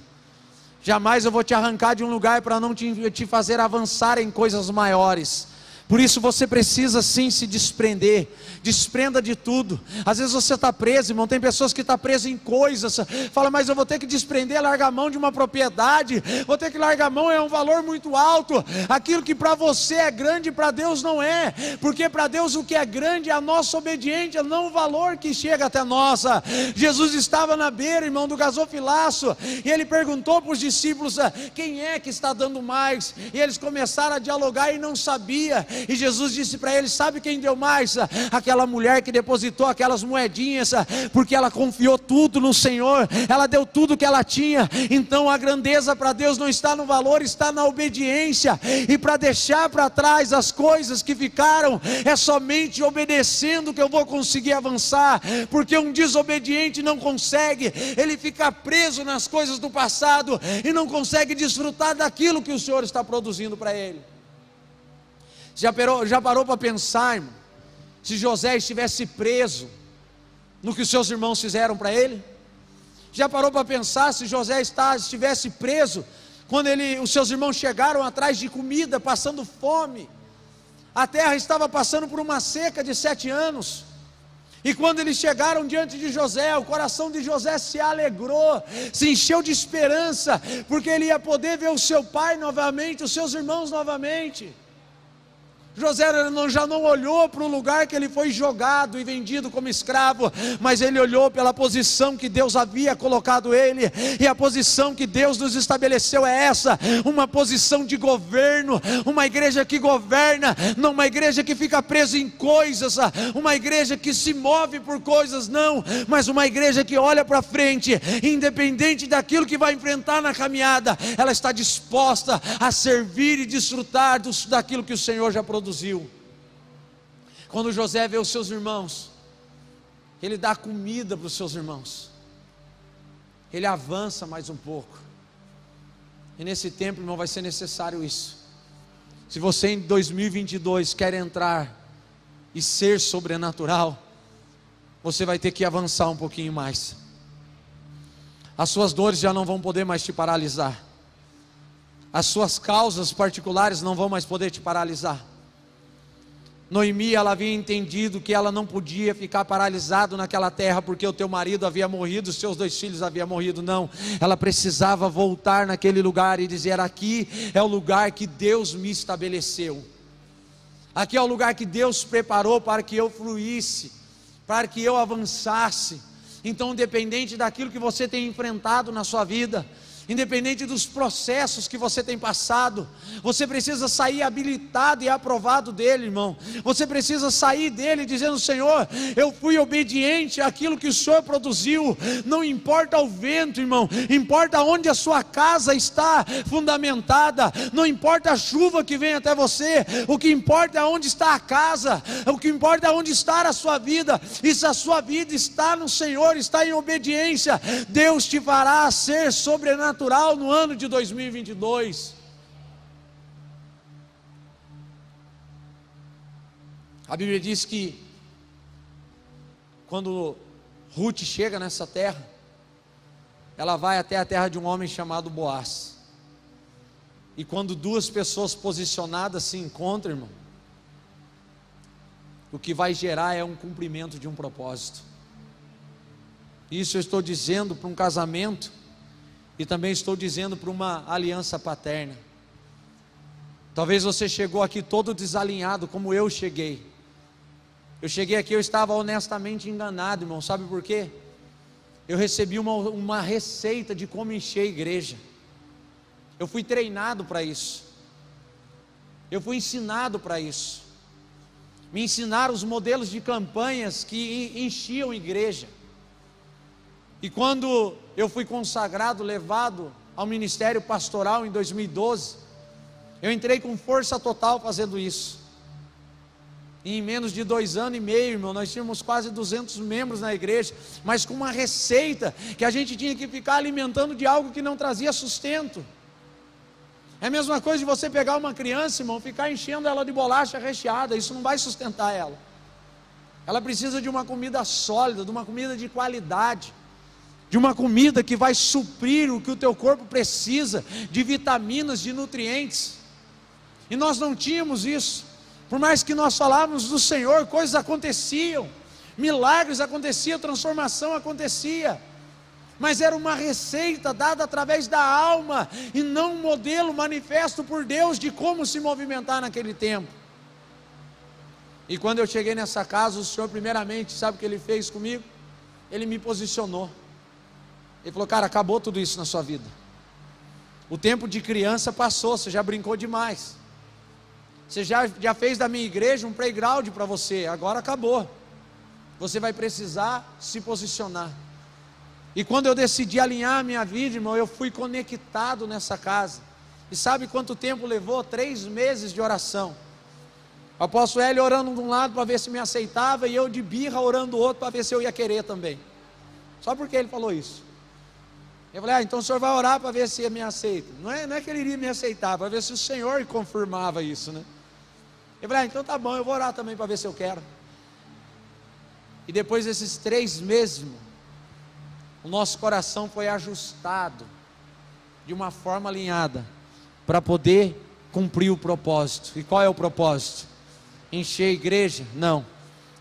Jamais eu vou te arrancar de um lugar para não te, te fazer avançar em coisas maiores. Por isso você precisa sim se desprender, desprenda de tudo. Às vezes você está preso, irmão, tem pessoas que estão tá presas em coisas, fala, mas eu vou ter que desprender, largar a mão de uma propriedade, vou ter que largar a mão, é um valor muito alto. Aquilo que para você é grande, para Deus não é, porque para Deus o que é grande é a nossa obediência, não o valor que chega até nós. Jesus estava na beira, irmão, do gasofilaço, e ele perguntou para os discípulos: ah, quem é que está dando mais? E eles começaram a dialogar e não sabia. E Jesus disse para ele: Sabe quem deu mais? Aquela mulher que depositou aquelas moedinhas, porque ela confiou tudo no Senhor, ela deu tudo que ela tinha. Então a grandeza para Deus não está no valor, está na obediência. E para deixar para trás as coisas que ficaram, é somente obedecendo que eu vou conseguir avançar, porque um desobediente não consegue, ele fica preso nas coisas do passado e não consegue desfrutar daquilo que o Senhor está produzindo para ele. Já parou, já parou para pensar, irmão? Se José estivesse preso no que os seus irmãos fizeram para ele? Já parou para pensar se José está, estivesse preso quando ele, os seus irmãos chegaram atrás de comida, passando fome? A terra estava passando por uma seca de sete anos. E quando eles chegaram diante de José, o coração de José se alegrou, se encheu de esperança, porque ele ia poder ver o seu pai novamente, os seus irmãos novamente. José não, já não olhou para o lugar que ele foi jogado e vendido como escravo, mas ele olhou pela posição que Deus havia colocado ele, e a posição que Deus nos estabeleceu é essa: uma posição de governo, uma igreja que governa, não uma igreja que fica presa em coisas, ah, uma igreja que se move por coisas, não, mas uma igreja que olha para frente, independente daquilo que vai enfrentar na caminhada, ela está disposta a servir e desfrutar dos, daquilo que o Senhor já produziu quando José vê os seus irmãos, ele dá comida para os seus irmãos. Ele avança mais um pouco. E nesse tempo, irmão, vai ser necessário isso. Se você em 2022 quer entrar e ser sobrenatural, você vai ter que avançar um pouquinho mais. As suas dores já não vão poder mais te paralisar. As suas causas particulares não vão mais poder te paralisar. Noemi ela havia entendido que ela não podia ficar paralisada naquela terra porque o teu marido havia morrido, os seus dois filhos haviam morrido, não. Ela precisava voltar naquele lugar e dizer: aqui é o lugar que Deus me estabeleceu. Aqui é o lugar que Deus preparou para que eu fluísse, para que eu avançasse. Então, independente daquilo que você tem enfrentado na sua vida, independente dos processos que você tem passado, você precisa sair habilitado e aprovado dele, irmão. Você precisa sair dele dizendo: Senhor, eu fui obediente àquilo que o Senhor produziu, não importa o vento, irmão, importa onde a sua casa está fundamentada, não importa a chuva que vem até você, o que importa é onde está a casa, o que importa é onde está a sua vida, e se a sua vida está no Senhor, está em obediência, Deus te fará ser sobrenatural natural no ano de 2022. A Bíblia diz que quando Ruth chega nessa terra, ela vai até a terra de um homem chamado Boaz. E quando duas pessoas posicionadas se encontram, irmão, o que vai gerar é um cumprimento de um propósito. Isso eu estou dizendo para um casamento e também estou dizendo para uma aliança paterna. Talvez você chegou aqui todo desalinhado, como eu cheguei. Eu cheguei aqui, eu estava honestamente enganado, irmão. Sabe por quê? Eu recebi uma, uma receita de como encher a igreja. Eu fui treinado para isso. Eu fui ensinado para isso. Me ensinaram os modelos de campanhas que enchiam igreja. E quando eu fui consagrado, levado ao ministério pastoral em 2012, eu entrei com força total fazendo isso. E em menos de dois anos e meio, irmão, nós tínhamos quase 200 membros na igreja, mas com uma receita que a gente tinha que ficar alimentando de algo que não trazia sustento. É a mesma coisa de você pegar uma criança, irmão, ficar enchendo ela de bolacha recheada, isso não vai sustentar ela. Ela precisa de uma comida sólida, de uma comida de qualidade de uma comida que vai suprir o que o teu corpo precisa, de vitaminas, de nutrientes. E nós não tínhamos isso. Por mais que nós falávamos do Senhor, coisas aconteciam, milagres aconteciam, transformação acontecia. Mas era uma receita dada através da alma e não um modelo manifesto por Deus de como se movimentar naquele tempo. E quando eu cheguei nessa casa, o Senhor, primeiramente, sabe o que ele fez comigo? Ele me posicionou. Ele falou: Cara, acabou tudo isso na sua vida. O tempo de criança passou, você já brincou demais. Você já, já fez da minha igreja um playground para você, agora acabou. Você vai precisar se posicionar. E quando eu decidi alinhar a minha vida, irmão, eu fui conectado nessa casa. E sabe quanto tempo levou? Três meses de oração. O apóstolo Hélio orando de um lado para ver se me aceitava, e eu de birra orando do outro para ver se eu ia querer também. Só porque ele falou isso. Eu falei, ah, então o senhor vai orar para ver se me aceita. Não é, não é que ele iria me aceitar, para ver se o senhor confirmava isso, né? Eu falei, ah, então tá bom, eu vou orar também para ver se eu quero. E depois desses três meses, o nosso coração foi ajustado de uma forma alinhada para poder cumprir o propósito. E qual é o propósito? Encher a igreja? Não.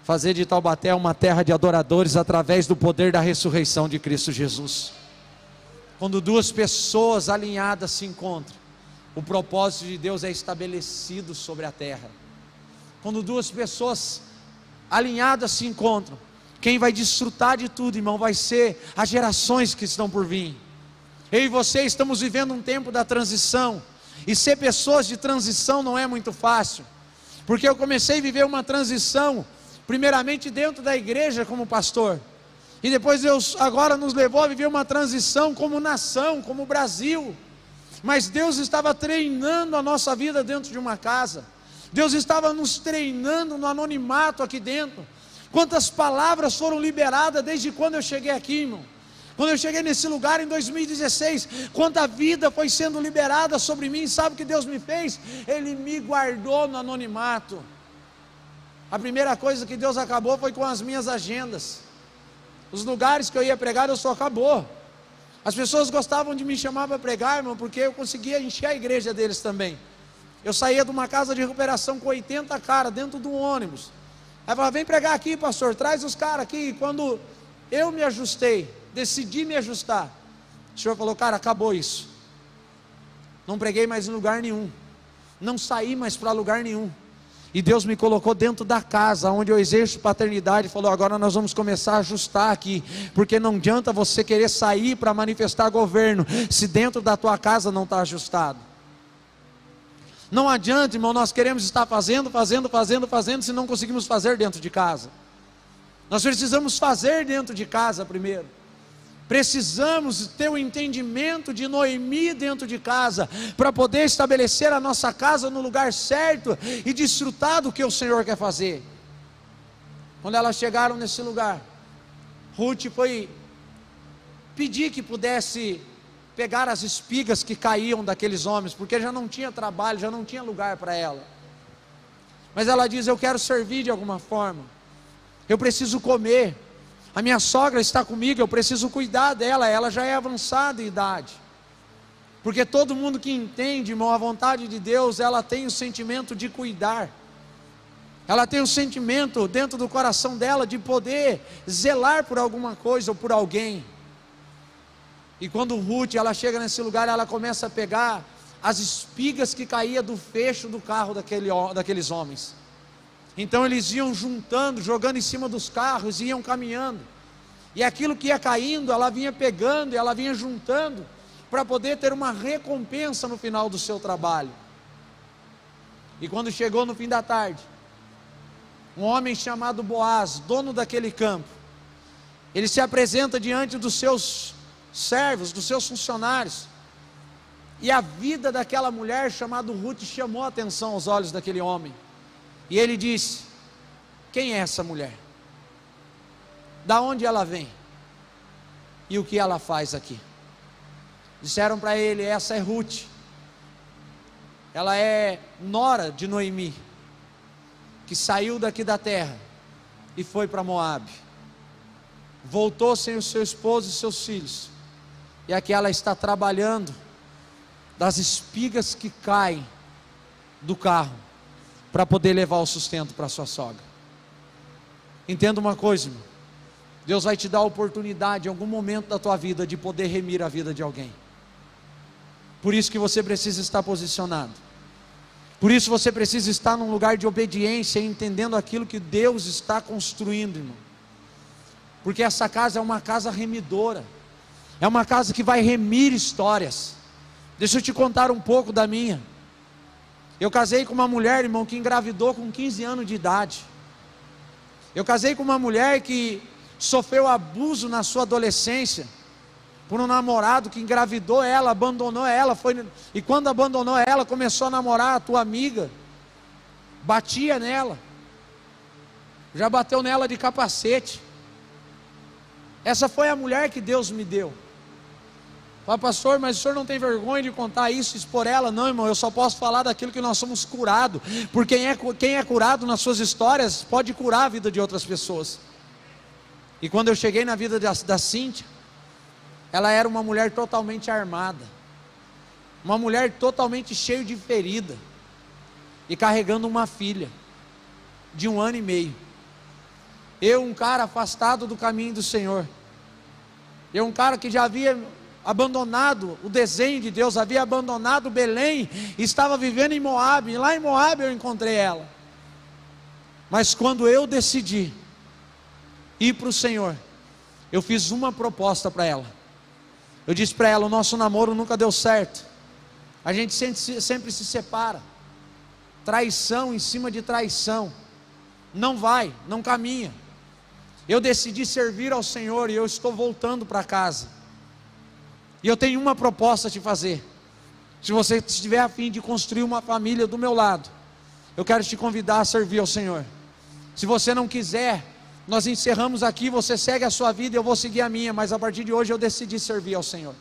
Fazer de Taubaté uma terra de adoradores através do poder da ressurreição de Cristo Jesus. Quando duas pessoas alinhadas se encontram, o propósito de Deus é estabelecido sobre a terra. Quando duas pessoas alinhadas se encontram, quem vai desfrutar de tudo, irmão, vai ser as gerações que estão por vir. Eu e você estamos vivendo um tempo da transição, e ser pessoas de transição não é muito fácil, porque eu comecei a viver uma transição, primeiramente dentro da igreja como pastor. E depois Deus agora nos levou a viver uma transição como nação, como Brasil. Mas Deus estava treinando a nossa vida dentro de uma casa. Deus estava nos treinando no anonimato aqui dentro. Quantas palavras foram liberadas desde quando eu cheguei aqui, irmão? Quando eu cheguei nesse lugar em 2016, quanta vida foi sendo liberada sobre mim, sabe o que Deus me fez? Ele me guardou no anonimato. A primeira coisa que Deus acabou foi com as minhas agendas. Os lugares que eu ia pregar, eu só acabou. As pessoas gostavam de me chamar para pregar, irmão, porque eu conseguia encher a igreja deles também. Eu saía de uma casa de recuperação com 80 caras dentro do ônibus. Aí falava, vem pregar aqui, pastor, traz os caras aqui. E quando eu me ajustei, decidi me ajustar, o senhor falou, cara, acabou isso. Não preguei mais em lugar nenhum. Não saí mais para lugar nenhum. E Deus me colocou dentro da casa onde eu exerço paternidade e falou: agora nós vamos começar a ajustar aqui, porque não adianta você querer sair para manifestar governo se dentro da tua casa não está ajustado. Não adianta, irmão, nós queremos estar fazendo, fazendo, fazendo, fazendo, se não conseguimos fazer dentro de casa. Nós precisamos fazer dentro de casa primeiro. Precisamos ter o um entendimento de Noemi dentro de casa, para poder estabelecer a nossa casa no lugar certo e desfrutar do que o Senhor quer fazer. Quando elas chegaram nesse lugar, Ruth foi pedir que pudesse pegar as espigas que caíam daqueles homens, porque já não tinha trabalho, já não tinha lugar para ela. Mas ela diz: Eu quero servir de alguma forma, eu preciso comer. A minha sogra está comigo, eu preciso cuidar dela, ela já é avançada em idade. Porque todo mundo que entende, irmão, a vontade de Deus, ela tem o sentimento de cuidar. Ela tem o sentimento dentro do coração dela de poder zelar por alguma coisa ou por alguém. E quando Ruth, ela chega nesse lugar, ela começa a pegar as espigas que caía do fecho do carro daquele, daqueles homens. Então eles iam juntando, jogando em cima dos carros, iam caminhando. E aquilo que ia caindo, ela vinha pegando, ela vinha juntando, para poder ter uma recompensa no final do seu trabalho. E quando chegou no fim da tarde, um homem chamado Boaz, dono daquele campo, ele se apresenta diante dos seus servos, dos seus funcionários. E a vida daquela mulher chamada Ruth chamou a atenção aos olhos daquele homem. E ele disse: Quem é essa mulher? Da onde ela vem? E o que ela faz aqui? Disseram para ele: Essa é Ruth. Ela é nora de Noemi, que saiu daqui da terra e foi para Moabe. Voltou sem o seu esposo e seus filhos. E aqui ela está trabalhando das espigas que caem do carro para poder levar o sustento para sua sogra. Entenda uma coisa, irmão. Deus vai te dar a oportunidade em algum momento da tua vida de poder remir a vida de alguém. Por isso que você precisa estar posicionado. Por isso você precisa estar num lugar de obediência, entendendo aquilo que Deus está construindo, irmão. Porque essa casa é uma casa remidora. É uma casa que vai remir histórias. Deixa eu te contar um pouco da minha. Eu casei com uma mulher, irmão, que engravidou com 15 anos de idade. Eu casei com uma mulher que sofreu abuso na sua adolescência por um namorado que engravidou ela, abandonou ela, foi e quando abandonou ela, começou a namorar a tua amiga. Batia nela. Já bateu nela de capacete. Essa foi a mulher que Deus me deu. Fala, pastor, mas o senhor não tem vergonha de contar isso, expor ela? Não, irmão, eu só posso falar daquilo que nós somos curados. Porque quem é, quem é curado nas suas histórias pode curar a vida de outras pessoas. E quando eu cheguei na vida da, da Cíntia, ela era uma mulher totalmente armada, uma mulher totalmente cheia de ferida, e carregando uma filha de um ano e meio. Eu, um cara afastado do caminho do Senhor. Eu, um cara que já havia abandonado o desenho de Deus, havia abandonado Belém, estava vivendo em Moab, e lá em Moab eu encontrei ela. Mas quando eu decidi ir para o Senhor, eu fiz uma proposta para ela. Eu disse para ela: o nosso namoro nunca deu certo, a gente sempre se separa, traição em cima de traição, não vai, não caminha. Eu decidi servir ao Senhor e eu estou voltando para casa. E eu tenho uma proposta a te fazer. Se você estiver afim de construir uma família do meu lado, eu quero te convidar a servir ao Senhor. Se você não quiser, nós encerramos aqui, você segue a sua vida, e eu vou seguir a minha, mas a partir de hoje eu decidi servir ao Senhor.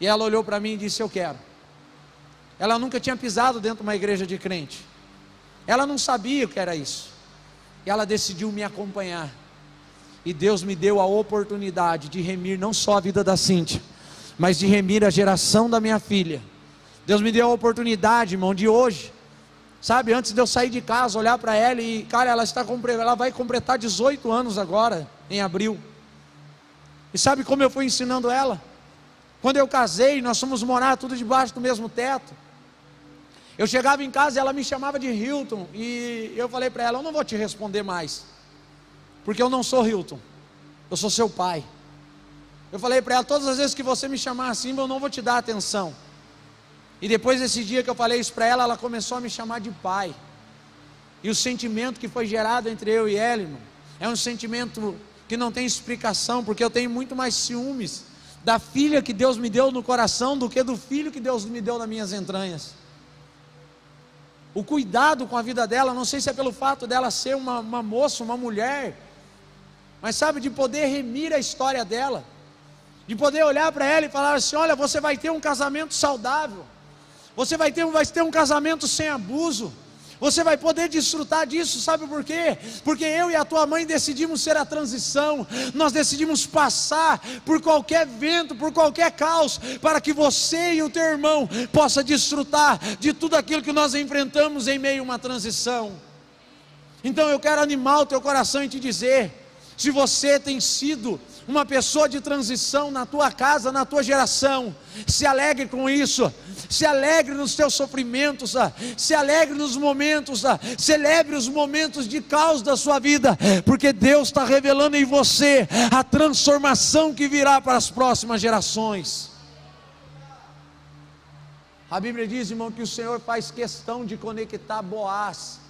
E ela olhou para mim e disse: Eu quero. Ela nunca tinha pisado dentro de uma igreja de crente. Ela não sabia o que era isso. E ela decidiu me acompanhar. E Deus me deu a oportunidade de remir não só a vida da Cíntia, mas de remir a geração da minha filha. Deus me deu a oportunidade, irmão, de hoje, sabe, antes de eu sair de casa, olhar para ela e, cara, ela está ela vai completar 18 anos agora, em abril. E sabe como eu fui ensinando ela? Quando eu casei, nós fomos morar tudo debaixo do mesmo teto. Eu chegava em casa e ela me chamava de Hilton e eu falei para ela, eu não vou te responder mais porque eu não sou Hilton, eu sou seu pai. Eu falei para ela: todas as vezes que você me chamar assim, eu não vou te dar atenção. E depois desse dia que eu falei isso para ela, ela começou a me chamar de pai. E o sentimento que foi gerado entre eu e ela, é um sentimento que não tem explicação, porque eu tenho muito mais ciúmes da filha que Deus me deu no coração do que do filho que Deus me deu nas minhas entranhas. O cuidado com a vida dela, não sei se é pelo fato dela ser uma, uma moça, uma mulher, mas sabe, de poder remir a história dela, de poder olhar para ela e falar assim: olha, você vai ter um casamento saudável, você vai ter, vai ter um casamento sem abuso. Você vai poder desfrutar disso, sabe por quê? Porque eu e a tua mãe decidimos ser a transição, nós decidimos passar por qualquer vento, por qualquer caos, para que você e o teu irmão possa desfrutar de tudo aquilo que nós enfrentamos em meio a uma transição. Então eu quero animar o teu coração e te dizer: se você tem sido uma pessoa de transição na tua casa, na tua geração, se alegre com isso, se alegre nos teus sofrimentos, ah, se alegre nos momentos, ah, celebre os momentos de caos da sua vida, porque Deus está revelando em você a transformação que virá para as próximas gerações. A Bíblia diz, irmão, que o Senhor faz questão de conectar Boaz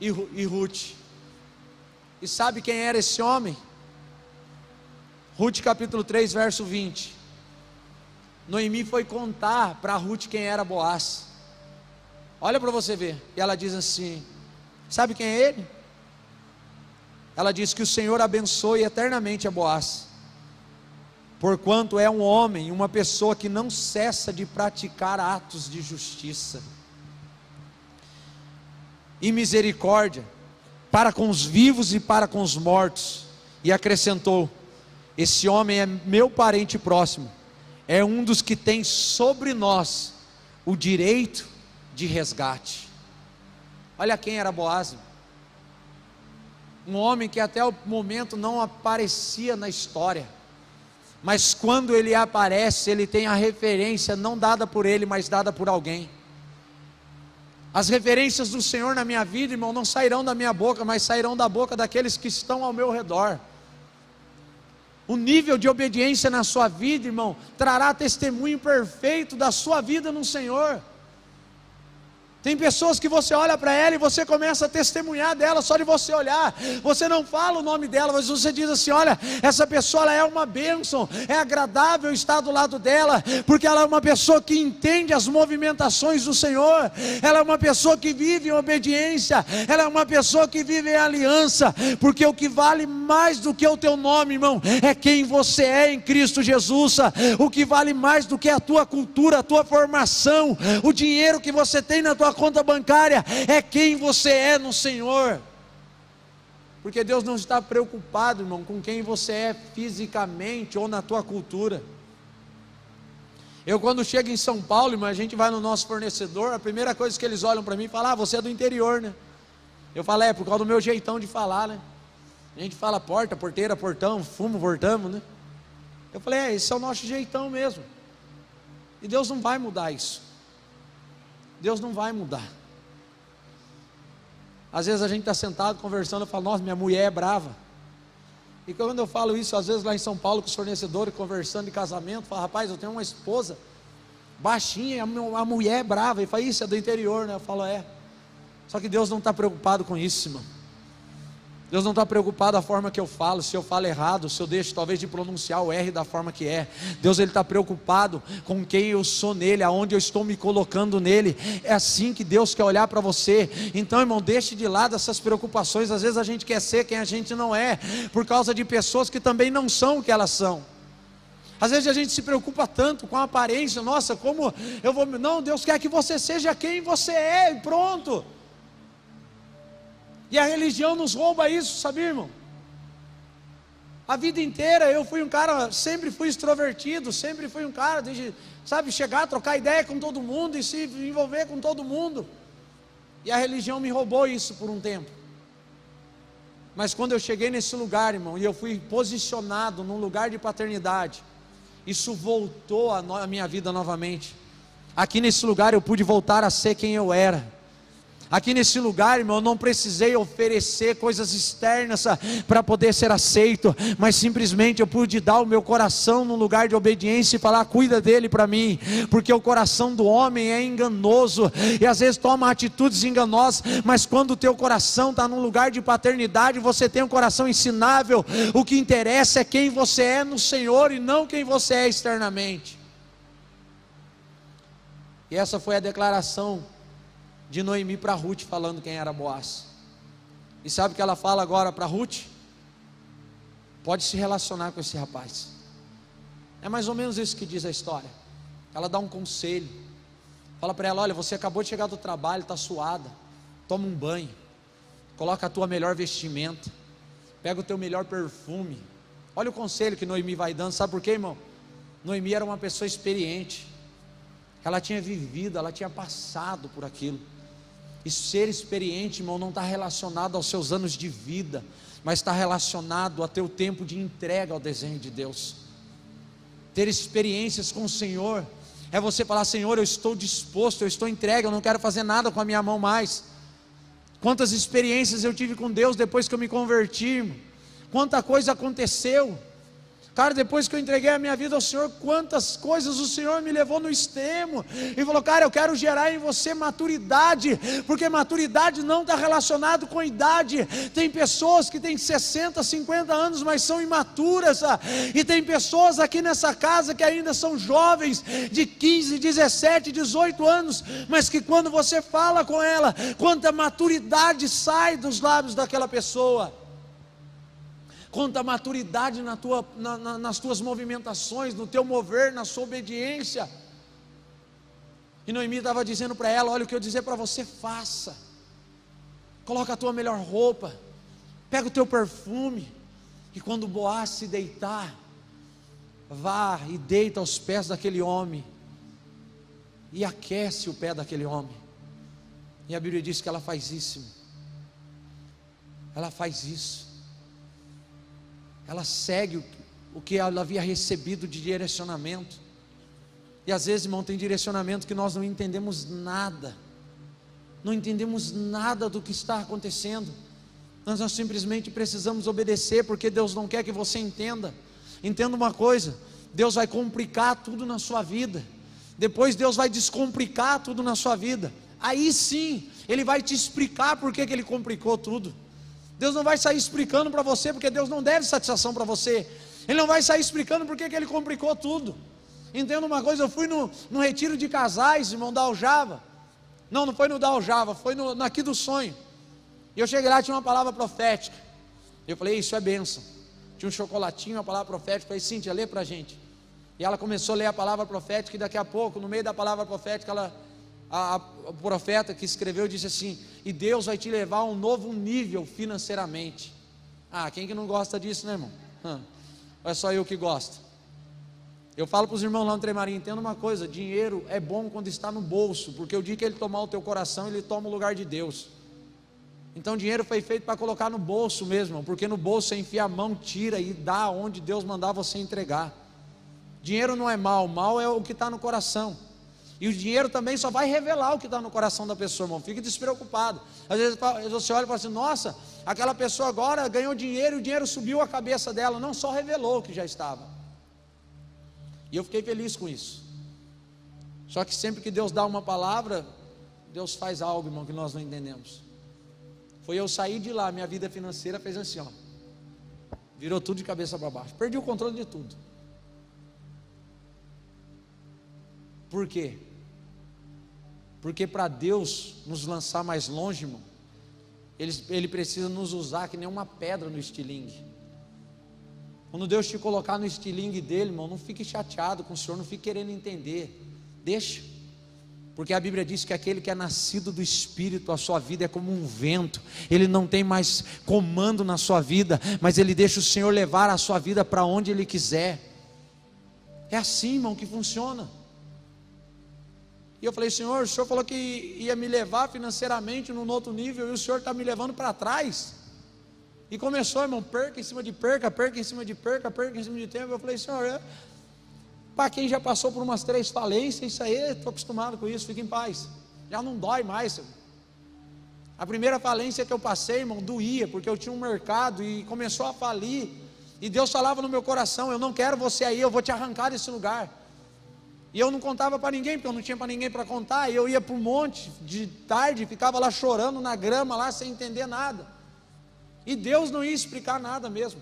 e, e Ruth. E sabe quem era esse homem? Ruth capítulo 3, verso 20. Noemi foi contar para Ruth quem era Boaz. Olha para você ver. E ela diz assim: Sabe quem é ele? Ela diz que o Senhor abençoe eternamente a Boaz, porquanto é um homem, uma pessoa que não cessa de praticar atos de justiça e misericórdia para com os vivos e para com os mortos. E acrescentou: Esse homem é meu parente próximo, é um dos que tem sobre nós o direito de resgate. Olha quem era Boaz. Um homem que até o momento não aparecia na história. Mas quando ele aparece, ele tem a referência não dada por ele, mas dada por alguém. As reverências do Senhor na minha vida, irmão, não sairão da minha boca, mas sairão da boca daqueles que estão ao meu redor. O nível de obediência na sua vida, irmão, trará testemunho perfeito da sua vida no Senhor. Tem pessoas que você olha para ela e você começa a testemunhar dela só de você olhar. Você não fala o nome dela, mas você diz assim: olha, essa pessoa ela é uma bênção, é agradável estar do lado dela, porque ela é uma pessoa que entende as movimentações do Senhor, ela é uma pessoa que vive em obediência, ela é uma pessoa que vive em aliança, porque o que vale mais do que o teu nome, irmão, é quem você é em Cristo Jesus. O que vale mais do que a tua cultura, a tua formação, o dinheiro que você tem na tua conta bancária, é quem você é no Senhor. Porque Deus não está preocupado, irmão, com quem você é fisicamente ou na tua cultura. Eu quando chego em São Paulo, irmão, a gente vai no nosso fornecedor, a primeira coisa que eles olham para mim e falam: "Ah, você é do interior, né?" Eu falo: "É, por causa do meu jeitão de falar, né?" A gente fala porta, porteira, portão, fumo, portamos, né? Eu falei: "É, esse é o nosso jeitão mesmo." E Deus não vai mudar isso. Deus não vai mudar. Às vezes a gente está sentado conversando e falo, nossa, minha mulher é brava. E quando eu falo isso, às vezes lá em São Paulo, com os fornecedores, conversando de casamento, fala, rapaz, eu tenho uma esposa baixinha, a mulher é brava. E fala, isso é do interior, né? Eu falo, é. Só que Deus não está preocupado com isso, irmão. Deus não está preocupado a forma que eu falo, se eu falo errado, se eu deixo talvez de pronunciar o R da forma que é. Deus ele está preocupado com quem eu sou nele, aonde eu estou me colocando nele. É assim que Deus quer olhar para você. Então, irmão, deixe de lado essas preocupações. Às vezes a gente quer ser quem a gente não é, por causa de pessoas que também não são o que elas são. Às vezes a gente se preocupa tanto com a aparência, nossa, como eu vou. Não, Deus quer que você seja quem você é e pronto. E a religião nos rouba isso, sabia, irmão? A vida inteira eu fui um cara, sempre fui extrovertido, sempre fui um cara de, sabe, chegar, trocar ideia com todo mundo e se envolver com todo mundo. E a religião me roubou isso por um tempo. Mas quando eu cheguei nesse lugar, irmão, e eu fui posicionado num lugar de paternidade, isso voltou à no, minha vida novamente. Aqui nesse lugar eu pude voltar a ser quem eu era Aqui nesse lugar, irmão, eu não precisei oferecer coisas externas ah, para poder ser aceito, mas simplesmente eu pude dar o meu coração num lugar de obediência e falar: cuida dele para mim, porque o coração do homem é enganoso e às vezes toma atitudes enganosas, mas quando o teu coração está num lugar de paternidade, você tem um coração ensinável. O que interessa é quem você é no Senhor e não quem você é externamente. E essa foi a declaração de Noemi para Ruth falando quem era Boaz. E sabe o que ela fala agora para Ruth? Pode se relacionar com esse rapaz. É mais ou menos isso que diz a história. Ela dá um conselho. Fala para ela: olha, você acabou de chegar do trabalho, está suada. Toma um banho. Coloca a tua melhor vestimenta. Pega o teu melhor perfume. Olha o conselho que Noemi vai dando. Sabe por quê, irmão? Noemi era uma pessoa experiente. Ela tinha vivido, ela tinha passado por aquilo. E ser experiente, irmão, não está relacionado aos seus anos de vida, mas está relacionado a teu tempo de entrega ao desenho de Deus. Ter experiências com o Senhor é você falar: Senhor, eu estou disposto, eu estou entregue, eu não quero fazer nada com a minha mão mais. Quantas experiências eu tive com Deus depois que eu me converti, irmão. quanta coisa aconteceu. Cara, depois que eu entreguei a minha vida ao Senhor, quantas coisas o Senhor me levou no extremo. E falou, cara, eu quero gerar em você maturidade, porque maturidade não está relacionado com idade. Tem pessoas que têm 60, 50 anos, mas são imaturas. Ah, e tem pessoas aqui nessa casa que ainda são jovens, de 15, 17, 18 anos, mas que quando você fala com ela, quanta maturidade sai dos lábios daquela pessoa quanto à maturidade na tua, na, na, nas tuas movimentações, no teu mover, na sua obediência. E Noemi estava dizendo para ela: Olha, o que eu dizer para você, faça. Coloca a tua melhor roupa, pega o teu perfume, e quando Boaz se deitar, vá e deita aos pés daquele homem, e aquece o pé daquele homem. E a Bíblia diz que ela faz isso. Ela faz isso. Ela segue o que ela havia recebido de direcionamento. E às vezes, irmão, tem direcionamento que nós não entendemos nada. Não entendemos nada do que está acontecendo. Nós, nós simplesmente precisamos obedecer, porque Deus não quer que você entenda. Entenda uma coisa: Deus vai complicar tudo na sua vida. Depois Deus vai descomplicar tudo na sua vida. Aí sim, Ele vai te explicar por que Ele complicou tudo. Deus não vai sair explicando para você, porque Deus não deve satisfação para você. Ele não vai sair explicando porque que ele complicou tudo. Entenda uma coisa, eu fui no, no retiro de casais, irmão, da Aljava. Não, não foi no da Aljava, foi no, naqui do sonho. E eu cheguei lá, tinha uma palavra profética. Eu falei, isso é bênção. Tinha um chocolatinho, uma palavra profética. Eu falei, Cíntia, lê para gente. E ela começou a ler a palavra profética, e daqui a pouco, no meio da palavra profética, ela a, a profeta que escreveu disse assim: e Deus vai te levar a um novo nível financeiramente. Ah, quem que não gosta disso, né, irmão? Hum. é só eu que gosto? Eu falo para os irmãos lá no Tremarim, entenda uma coisa: dinheiro é bom quando está no bolso, porque o dia que ele tomar o teu coração, ele toma o lugar de Deus. Então, dinheiro foi feito para colocar no bolso mesmo, porque no bolso você enfia a mão, tira e dá onde Deus mandar você entregar. Dinheiro não é mal, mal é o que está no coração. E o dinheiro também só vai revelar o que está no coração da pessoa, irmão. Fique despreocupado. Às vezes você olha e fala assim: nossa, aquela pessoa agora ganhou dinheiro e o dinheiro subiu a cabeça dela. Não, só revelou o que já estava. E eu fiquei feliz com isso. Só que sempre que Deus dá uma palavra, Deus faz algo, irmão, que nós não entendemos. Foi eu sair de lá, minha vida financeira fez assim, ó. Virou tudo de cabeça para baixo. Perdi o controle de tudo. Por quê? Porque para Deus nos lançar mais longe, irmão, ele, ele precisa nos usar que nem uma pedra no estilingue. Quando Deus te colocar no estilingue dele, irmão, não fique chateado com o Senhor, não fique querendo entender. Deixa. Porque a Bíblia diz que aquele que é nascido do Espírito, a sua vida é como um vento, ele não tem mais comando na sua vida, mas ele deixa o Senhor levar a sua vida para onde ele quiser. É assim, irmão, que funciona. E eu falei, Senhor, o Senhor falou que ia me levar financeiramente num outro nível e o Senhor está me levando para trás. E começou, irmão, perca em cima de perca, perca em cima de perca, perca em cima de tempo. Eu falei, Senhor, é, para quem já passou por umas três falências, isso aí, estou acostumado com isso, fique em paz. Já não dói mais, Senhor. A primeira falência que eu passei, irmão, doía, porque eu tinha um mercado e começou a falir. E Deus falava no meu coração: Eu não quero você aí, eu vou te arrancar desse lugar. E eu não contava para ninguém, porque eu não tinha para ninguém para contar. E eu ia para o monte de tarde, ficava lá chorando na grama, lá sem entender nada. E Deus não ia explicar nada mesmo.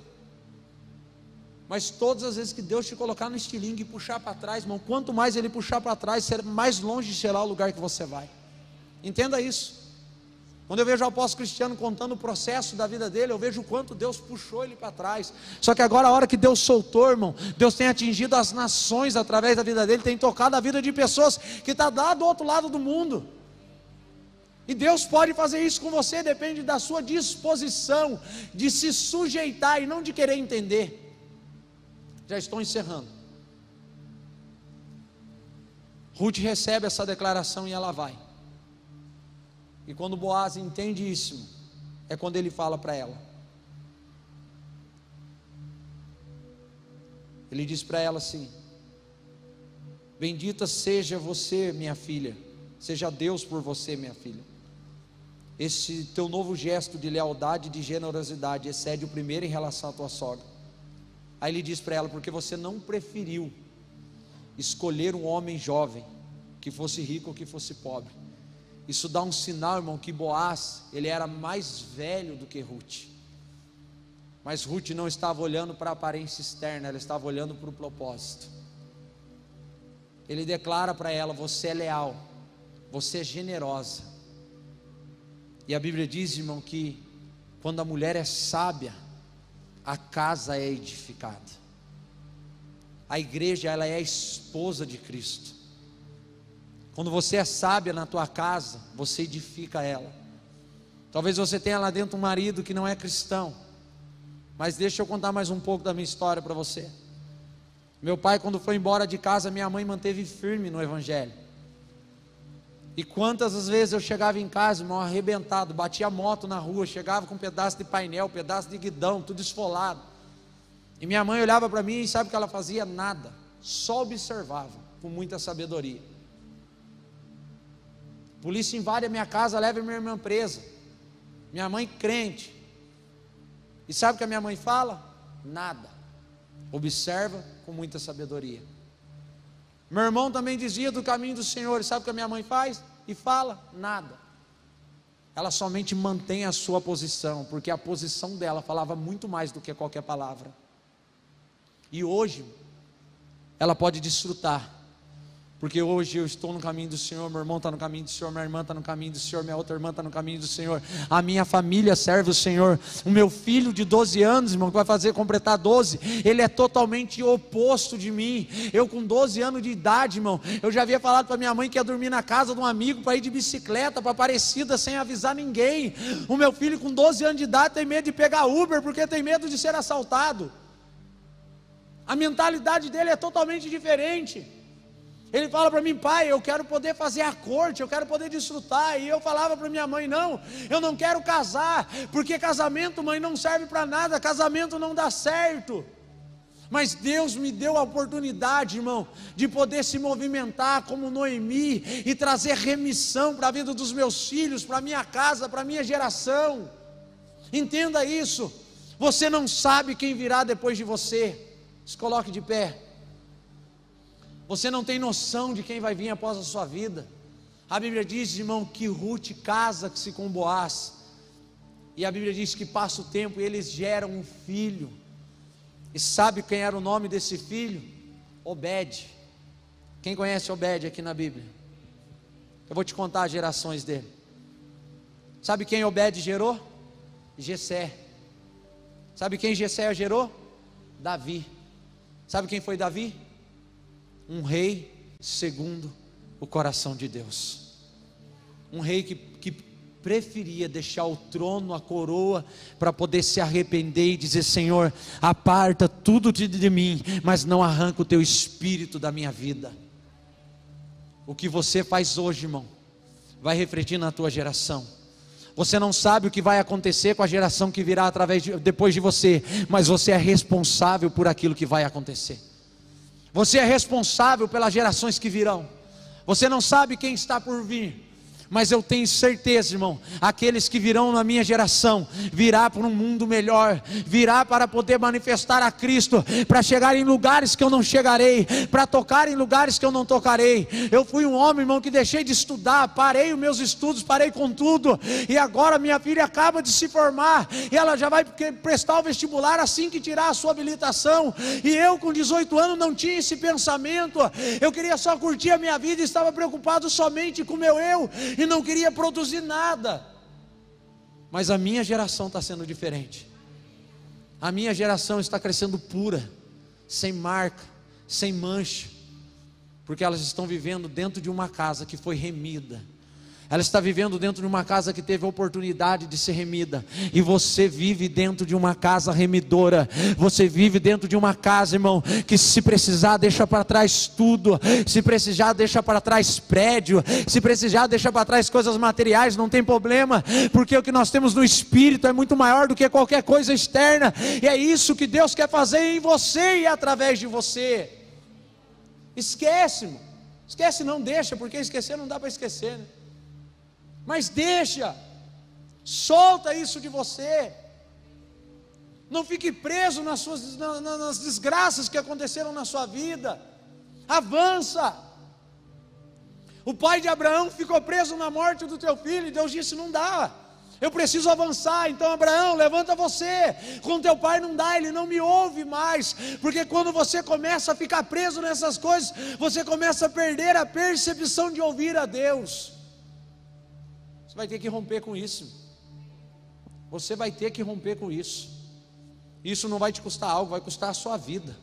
Mas todas as vezes que Deus te colocar no estilingue e puxar para trás, irmão, quanto mais Ele puxar para trás, mais longe será o lugar que você vai. Entenda isso. Quando eu vejo o apóstolo Cristiano contando o processo da vida dele, eu vejo o quanto Deus puxou ele para trás. Só que agora, a hora que Deus soltou, irmão, Deus tem atingido as nações através da vida dele, tem tocado a vida de pessoas que estão tá lá do outro lado do mundo. E Deus pode fazer isso com você, depende da sua disposição de se sujeitar e não de querer entender. Já estou encerrando. Ruth recebe essa declaração e ela vai. E quando Boaz entende isso, é quando ele fala para ela. Ele diz para ela assim: Bendita seja você, minha filha, seja Deus por você, minha filha. Esse teu novo gesto de lealdade e de generosidade excede o primeiro em relação à tua sogra. Aí ele diz para ela: Porque você não preferiu escolher um homem jovem, que fosse rico ou que fosse pobre isso dá um sinal, irmão, que Boaz, ele era mais velho do que Ruth. Mas Ruth não estava olhando para a aparência externa, ela estava olhando para o propósito. Ele declara para ela: Você é leal, você é generosa. E a Bíblia diz, irmão, que quando a mulher é sábia, a casa é edificada. A igreja, ela é a esposa de Cristo. Quando você é sábia na tua casa, você edifica ela. Talvez você tenha lá dentro um marido que não é cristão. Mas deixa eu contar mais um pouco da minha história para você. Meu pai, quando foi embora de casa, minha mãe manteve firme no Evangelho. E quantas as vezes eu chegava em casa, irmão, arrebentado, batia a moto na rua, chegava com um pedaço de painel, um pedaço de guidão, tudo esfolado. E minha mãe olhava para mim e sabe o que ela fazia? Nada, só observava, com muita sabedoria. Polícia invade a minha casa, leva a minha irmã presa. Minha mãe crente. E sabe o que a minha mãe fala? Nada. Observa com muita sabedoria. Meu irmão também dizia do caminho do Senhor. E sabe o que a minha mãe faz? E fala nada. Ela somente mantém a sua posição, porque a posição dela falava muito mais do que qualquer palavra. E hoje ela pode desfrutar porque hoje eu estou no caminho do Senhor, meu irmão está no caminho do Senhor, minha irmã está no caminho do Senhor, minha outra irmã está no caminho do Senhor, a minha família serve o Senhor, o meu filho de 12 anos, irmão, que vai fazer completar 12, ele é totalmente oposto de mim. Eu, com 12 anos de idade, irmão, eu já havia falado para minha mãe que ia dormir na casa de um amigo para ir de bicicleta para Aparecida sem avisar ninguém. O meu filho, com 12 anos de idade, tem medo de pegar Uber porque tem medo de ser assaltado. A mentalidade dele é totalmente diferente. Ele fala para mim, pai, eu quero poder fazer a corte, eu quero poder desfrutar. E eu falava para minha mãe, não, eu não quero casar, porque casamento, mãe, não serve para nada, casamento não dá certo. Mas Deus me deu a oportunidade, irmão, de poder se movimentar como Noemi e trazer remissão para a vida dos meus filhos, para a minha casa, para a minha geração. Entenda isso. Você não sabe quem virá depois de você. Se coloque de pé. Você não tem noção de quem vai vir após a sua vida. A Bíblia diz, irmão, que Ruth casa-se com Boaz. E a Bíblia diz que passa o tempo e eles geram um filho. E sabe quem era o nome desse filho? Obed. Quem conhece Obed aqui na Bíblia? Eu vou te contar as gerações dele. Sabe quem Obed gerou? Gessé. Sabe quem Gessé gerou? Davi. Sabe quem foi Davi? um rei segundo o coração de Deus. Um rei que, que preferia deixar o trono, a coroa, para poder se arrepender e dizer: Senhor, aparta tudo de, de mim, mas não arranca o teu espírito da minha vida. O que você faz hoje, irmão, vai refletir na tua geração. Você não sabe o que vai acontecer com a geração que virá através de, depois de você, mas você é responsável por aquilo que vai acontecer. Você é responsável pelas gerações que virão. Você não sabe quem está por vir mas eu tenho certeza, irmão, aqueles que virão na minha geração, virá para um mundo melhor, virá para poder manifestar a Cristo, para chegar em lugares que eu não chegarei, para tocar em lugares que eu não tocarei. Eu fui um homem, irmão, que deixei de estudar, parei os meus estudos, parei com tudo, e agora minha filha acaba de se formar, e ela já vai prestar o vestibular assim que tirar a sua habilitação, e eu com 18 anos não tinha esse pensamento, eu queria só curtir a minha vida e estava preocupado somente com o meu eu, e não queria produzir nada. Mas a minha geração está sendo diferente. A minha geração está crescendo pura, sem marca, sem mancha, porque elas estão vivendo dentro de uma casa que foi remida, ela está vivendo dentro de uma casa que teve a oportunidade de ser remida. E você vive dentro de uma casa remidora. Você vive dentro de uma casa, irmão, que se precisar deixa para trás tudo. Se precisar deixa para trás prédio. Se precisar deixa para trás coisas materiais, não tem problema, porque o que nós temos no espírito é muito maior do que qualquer coisa externa. E é isso que Deus quer fazer em você e através de você. Esquece, irmão. Esquece não deixa, porque esquecer não dá para esquecer, né? Mas deixa, solta isso de você. Não fique preso nas, suas, nas desgraças que aconteceram na sua vida. Avança. O pai de Abraão ficou preso na morte do teu filho, e Deus disse: não dá. Eu preciso avançar, então Abraão, levanta você. Com teu pai não dá, ele não me ouve mais. Porque quando você começa a ficar preso nessas coisas, você começa a perder a percepção de ouvir a Deus. Você vai ter que romper com isso. Você vai ter que romper com isso. Isso não vai te custar algo, vai custar a sua vida.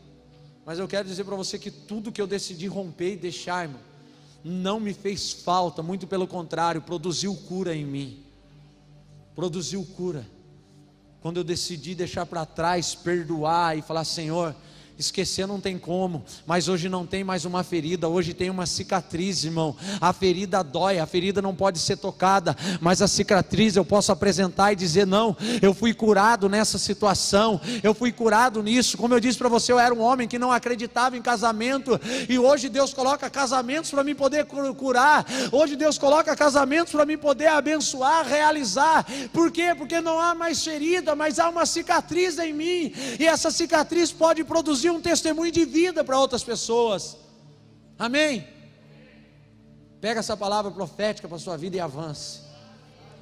Mas eu quero dizer para você que tudo que eu decidi romper e deixar, irmão, não me fez falta, muito pelo contrário, produziu cura em mim. Produziu cura. Quando eu decidi deixar para trás, perdoar e falar, Senhor, Esquecer não tem como, mas hoje não tem mais uma ferida, hoje tem uma cicatriz, irmão. A ferida dói, a ferida não pode ser tocada, mas a cicatriz eu posso apresentar e dizer: não, eu fui curado nessa situação, eu fui curado nisso. Como eu disse para você, eu era um homem que não acreditava em casamento, e hoje Deus coloca casamentos para mim poder curar, hoje Deus coloca casamentos para mim poder abençoar, realizar. Por quê? Porque não há mais ferida, mas há uma cicatriz em mim, e essa cicatriz pode produzir ser um testemunho de vida para outras pessoas. Amém? Pega essa palavra profética para a sua vida e avance.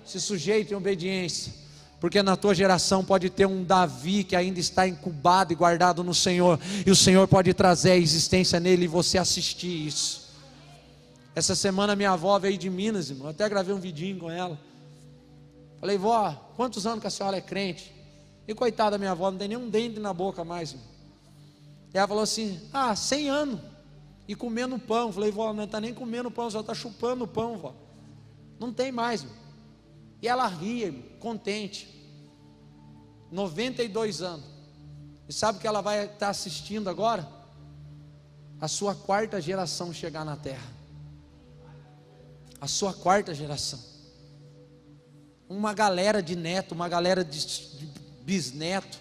Se sujeite em obediência, porque na tua geração pode ter um Davi que ainda está incubado e guardado no Senhor, e o Senhor pode trazer a existência nele e você assistir isso. Essa semana minha avó veio de Minas, irmão. Eu até gravei um vidinho com ela. Falei, vó, quantos anos que a senhora é crente? E coitada, minha avó, não tem nenhum dente na boca mais. Irmão. E ela falou assim: Ah, 100 anos. E comendo pão. Eu falei, vó, não está nem comendo pão, só está chupando pão, vó. Não tem mais. Meu. E ela ria, contente. 92 anos. E sabe o que ela vai estar tá assistindo agora? A sua quarta geração chegar na terra. A sua quarta geração. Uma galera de neto, uma galera de bisneto.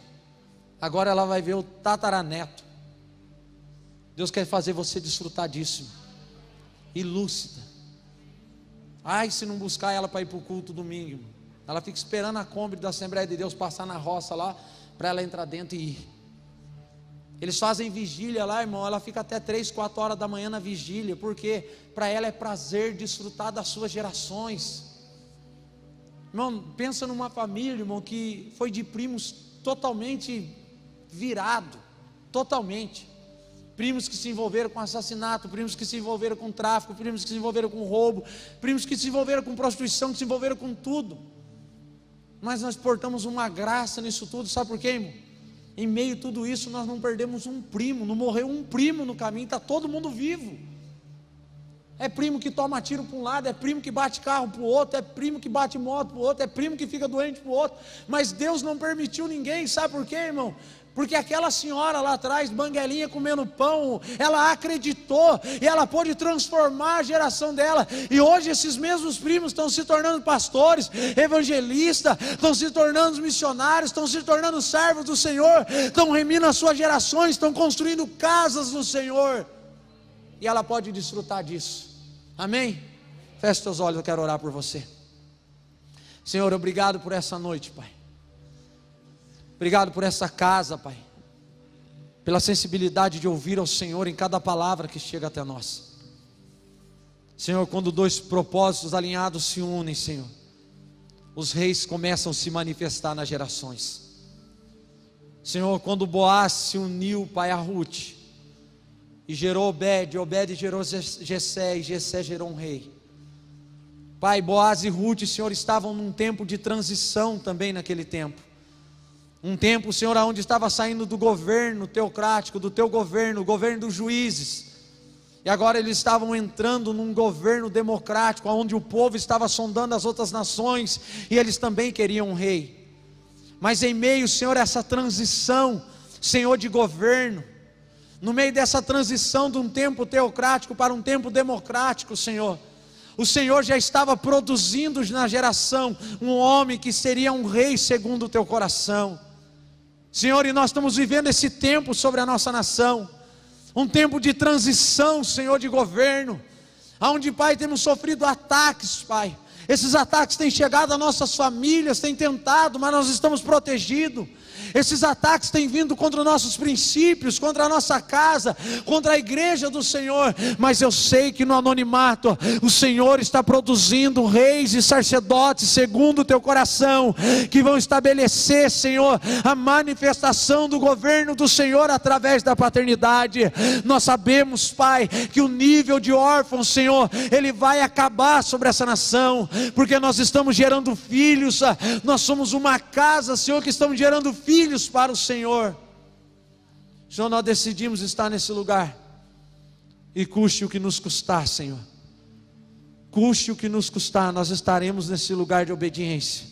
Agora ela vai ver o tataraneto. Deus quer fazer você desfrutar disso. E lúcida. Ai, se não buscar ela para ir para o culto domingo. Ela fica esperando a Kombi da Assembleia de Deus passar na roça lá, para ela entrar dentro e ir. Eles fazem vigília lá, irmão. Ela fica até três, quatro horas da manhã na vigília, porque para ela é prazer desfrutar das suas gerações. Irmão, pensa numa família, irmão, que foi de primos totalmente virado totalmente primos que se envolveram com assassinato, primos que se envolveram com tráfico, primos que se envolveram com roubo, primos que se envolveram com prostituição, que se envolveram com tudo. Mas nós portamos uma graça nisso tudo, sabe por quê, irmão? Em meio a tudo isso, nós não perdemos um primo, não morreu um primo no caminho, está todo mundo vivo. É primo que toma tiro para um lado, é primo que bate carro para o outro, é primo que bate moto para o outro, é primo que fica doente para o outro. Mas Deus não permitiu ninguém, sabe por quê, irmão? Porque aquela senhora lá atrás, banguelinha comendo pão, ela acreditou e ela pôde transformar a geração dela. E hoje esses mesmos primos estão se tornando pastores, evangelistas, estão se tornando missionários, estão se tornando servos do Senhor, estão remindo as suas gerações, estão construindo casas do Senhor. E ela pode desfrutar disso. Amém? Feche seus olhos, eu quero orar por você. Senhor, obrigado por essa noite, Pai. Obrigado por essa casa, Pai. Pela sensibilidade de ouvir ao Senhor em cada palavra que chega até nós. Senhor, quando dois propósitos alinhados se unem, Senhor, os reis começam a se manifestar nas gerações. Senhor, quando Boaz se uniu, Pai, a Ruth, e gerou Obed, Obed gerou Gesé e Gesé gerou um rei. Pai, Boaz e Ruth, Senhor, estavam num tempo de transição também naquele tempo. Um tempo, Senhor, aonde estava saindo do governo teocrático, do teu governo, o governo dos juízes. E agora eles estavam entrando num governo democrático, onde o povo estava sondando as outras nações, e eles também queriam um rei. Mas em meio, Senhor, a essa transição, Senhor, de governo, no meio dessa transição de um tempo teocrático para um tempo democrático, Senhor, o Senhor já estava produzindo na geração um homem que seria um rei segundo o teu coração. Senhor, e nós estamos vivendo esse tempo sobre a nossa nação, um tempo de transição, Senhor, de governo, aonde, Pai, temos sofrido ataques, Pai. Esses ataques têm chegado às nossas famílias, têm tentado, mas nós estamos protegidos. Esses ataques têm vindo contra nossos princípios, contra a nossa casa, contra a igreja do Senhor. Mas eu sei que no anonimato o Senhor está produzindo reis e sacerdotes segundo o teu coração, que vão estabelecer, Senhor, a manifestação do governo do Senhor através da paternidade. Nós sabemos, Pai, que o nível de órfãos, Senhor, ele vai acabar sobre essa nação, porque nós estamos gerando filhos, ah, nós somos uma casa, Senhor, que estamos gerando filhos filhos para o Senhor. Senhor, nós decidimos estar nesse lugar. E custe o que nos custar, Senhor. Custe o que nos custar, nós estaremos nesse lugar de obediência.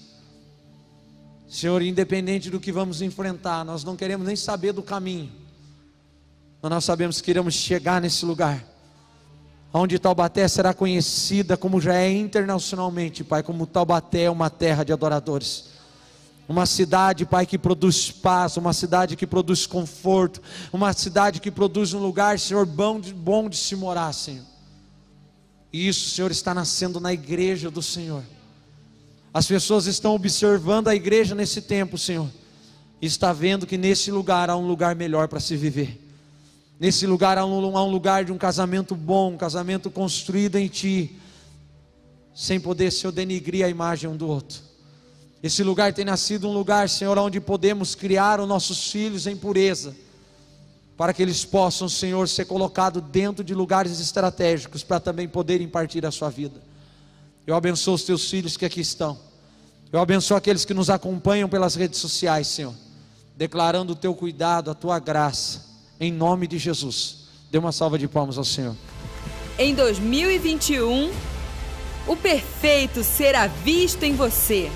Senhor, independente do que vamos enfrentar, nós não queremos nem saber do caminho, mas nós sabemos que iremos chegar nesse lugar, onde Taubaté será conhecida como já é internacionalmente, Pai, como Taubaté é uma terra de adoradores. Uma cidade, Pai, que produz paz, uma cidade que produz conforto, uma cidade que produz um lugar, Senhor, bom de, bom de se morar, Senhor. E isso, Senhor, está nascendo na igreja do Senhor. As pessoas estão observando a igreja nesse tempo, Senhor. E está vendo que nesse lugar há um lugar melhor para se viver. Nesse lugar há um, há um lugar de um casamento bom, um casamento construído em Ti, sem poder, Senhor, denigrir a imagem um do outro esse lugar tem nascido um lugar, Senhor, onde podemos criar os nossos filhos em pureza, para que eles possam, Senhor, ser colocados dentro de lugares estratégicos para também poderem partir a sua vida. Eu abençoo os teus filhos que aqui estão. Eu abençoo aqueles que nos acompanham pelas redes sociais, Senhor, declarando o teu cuidado, a tua graça, em nome de Jesus. Dê uma salva de palmas ao Senhor. Em 2021, o perfeito será visto em você.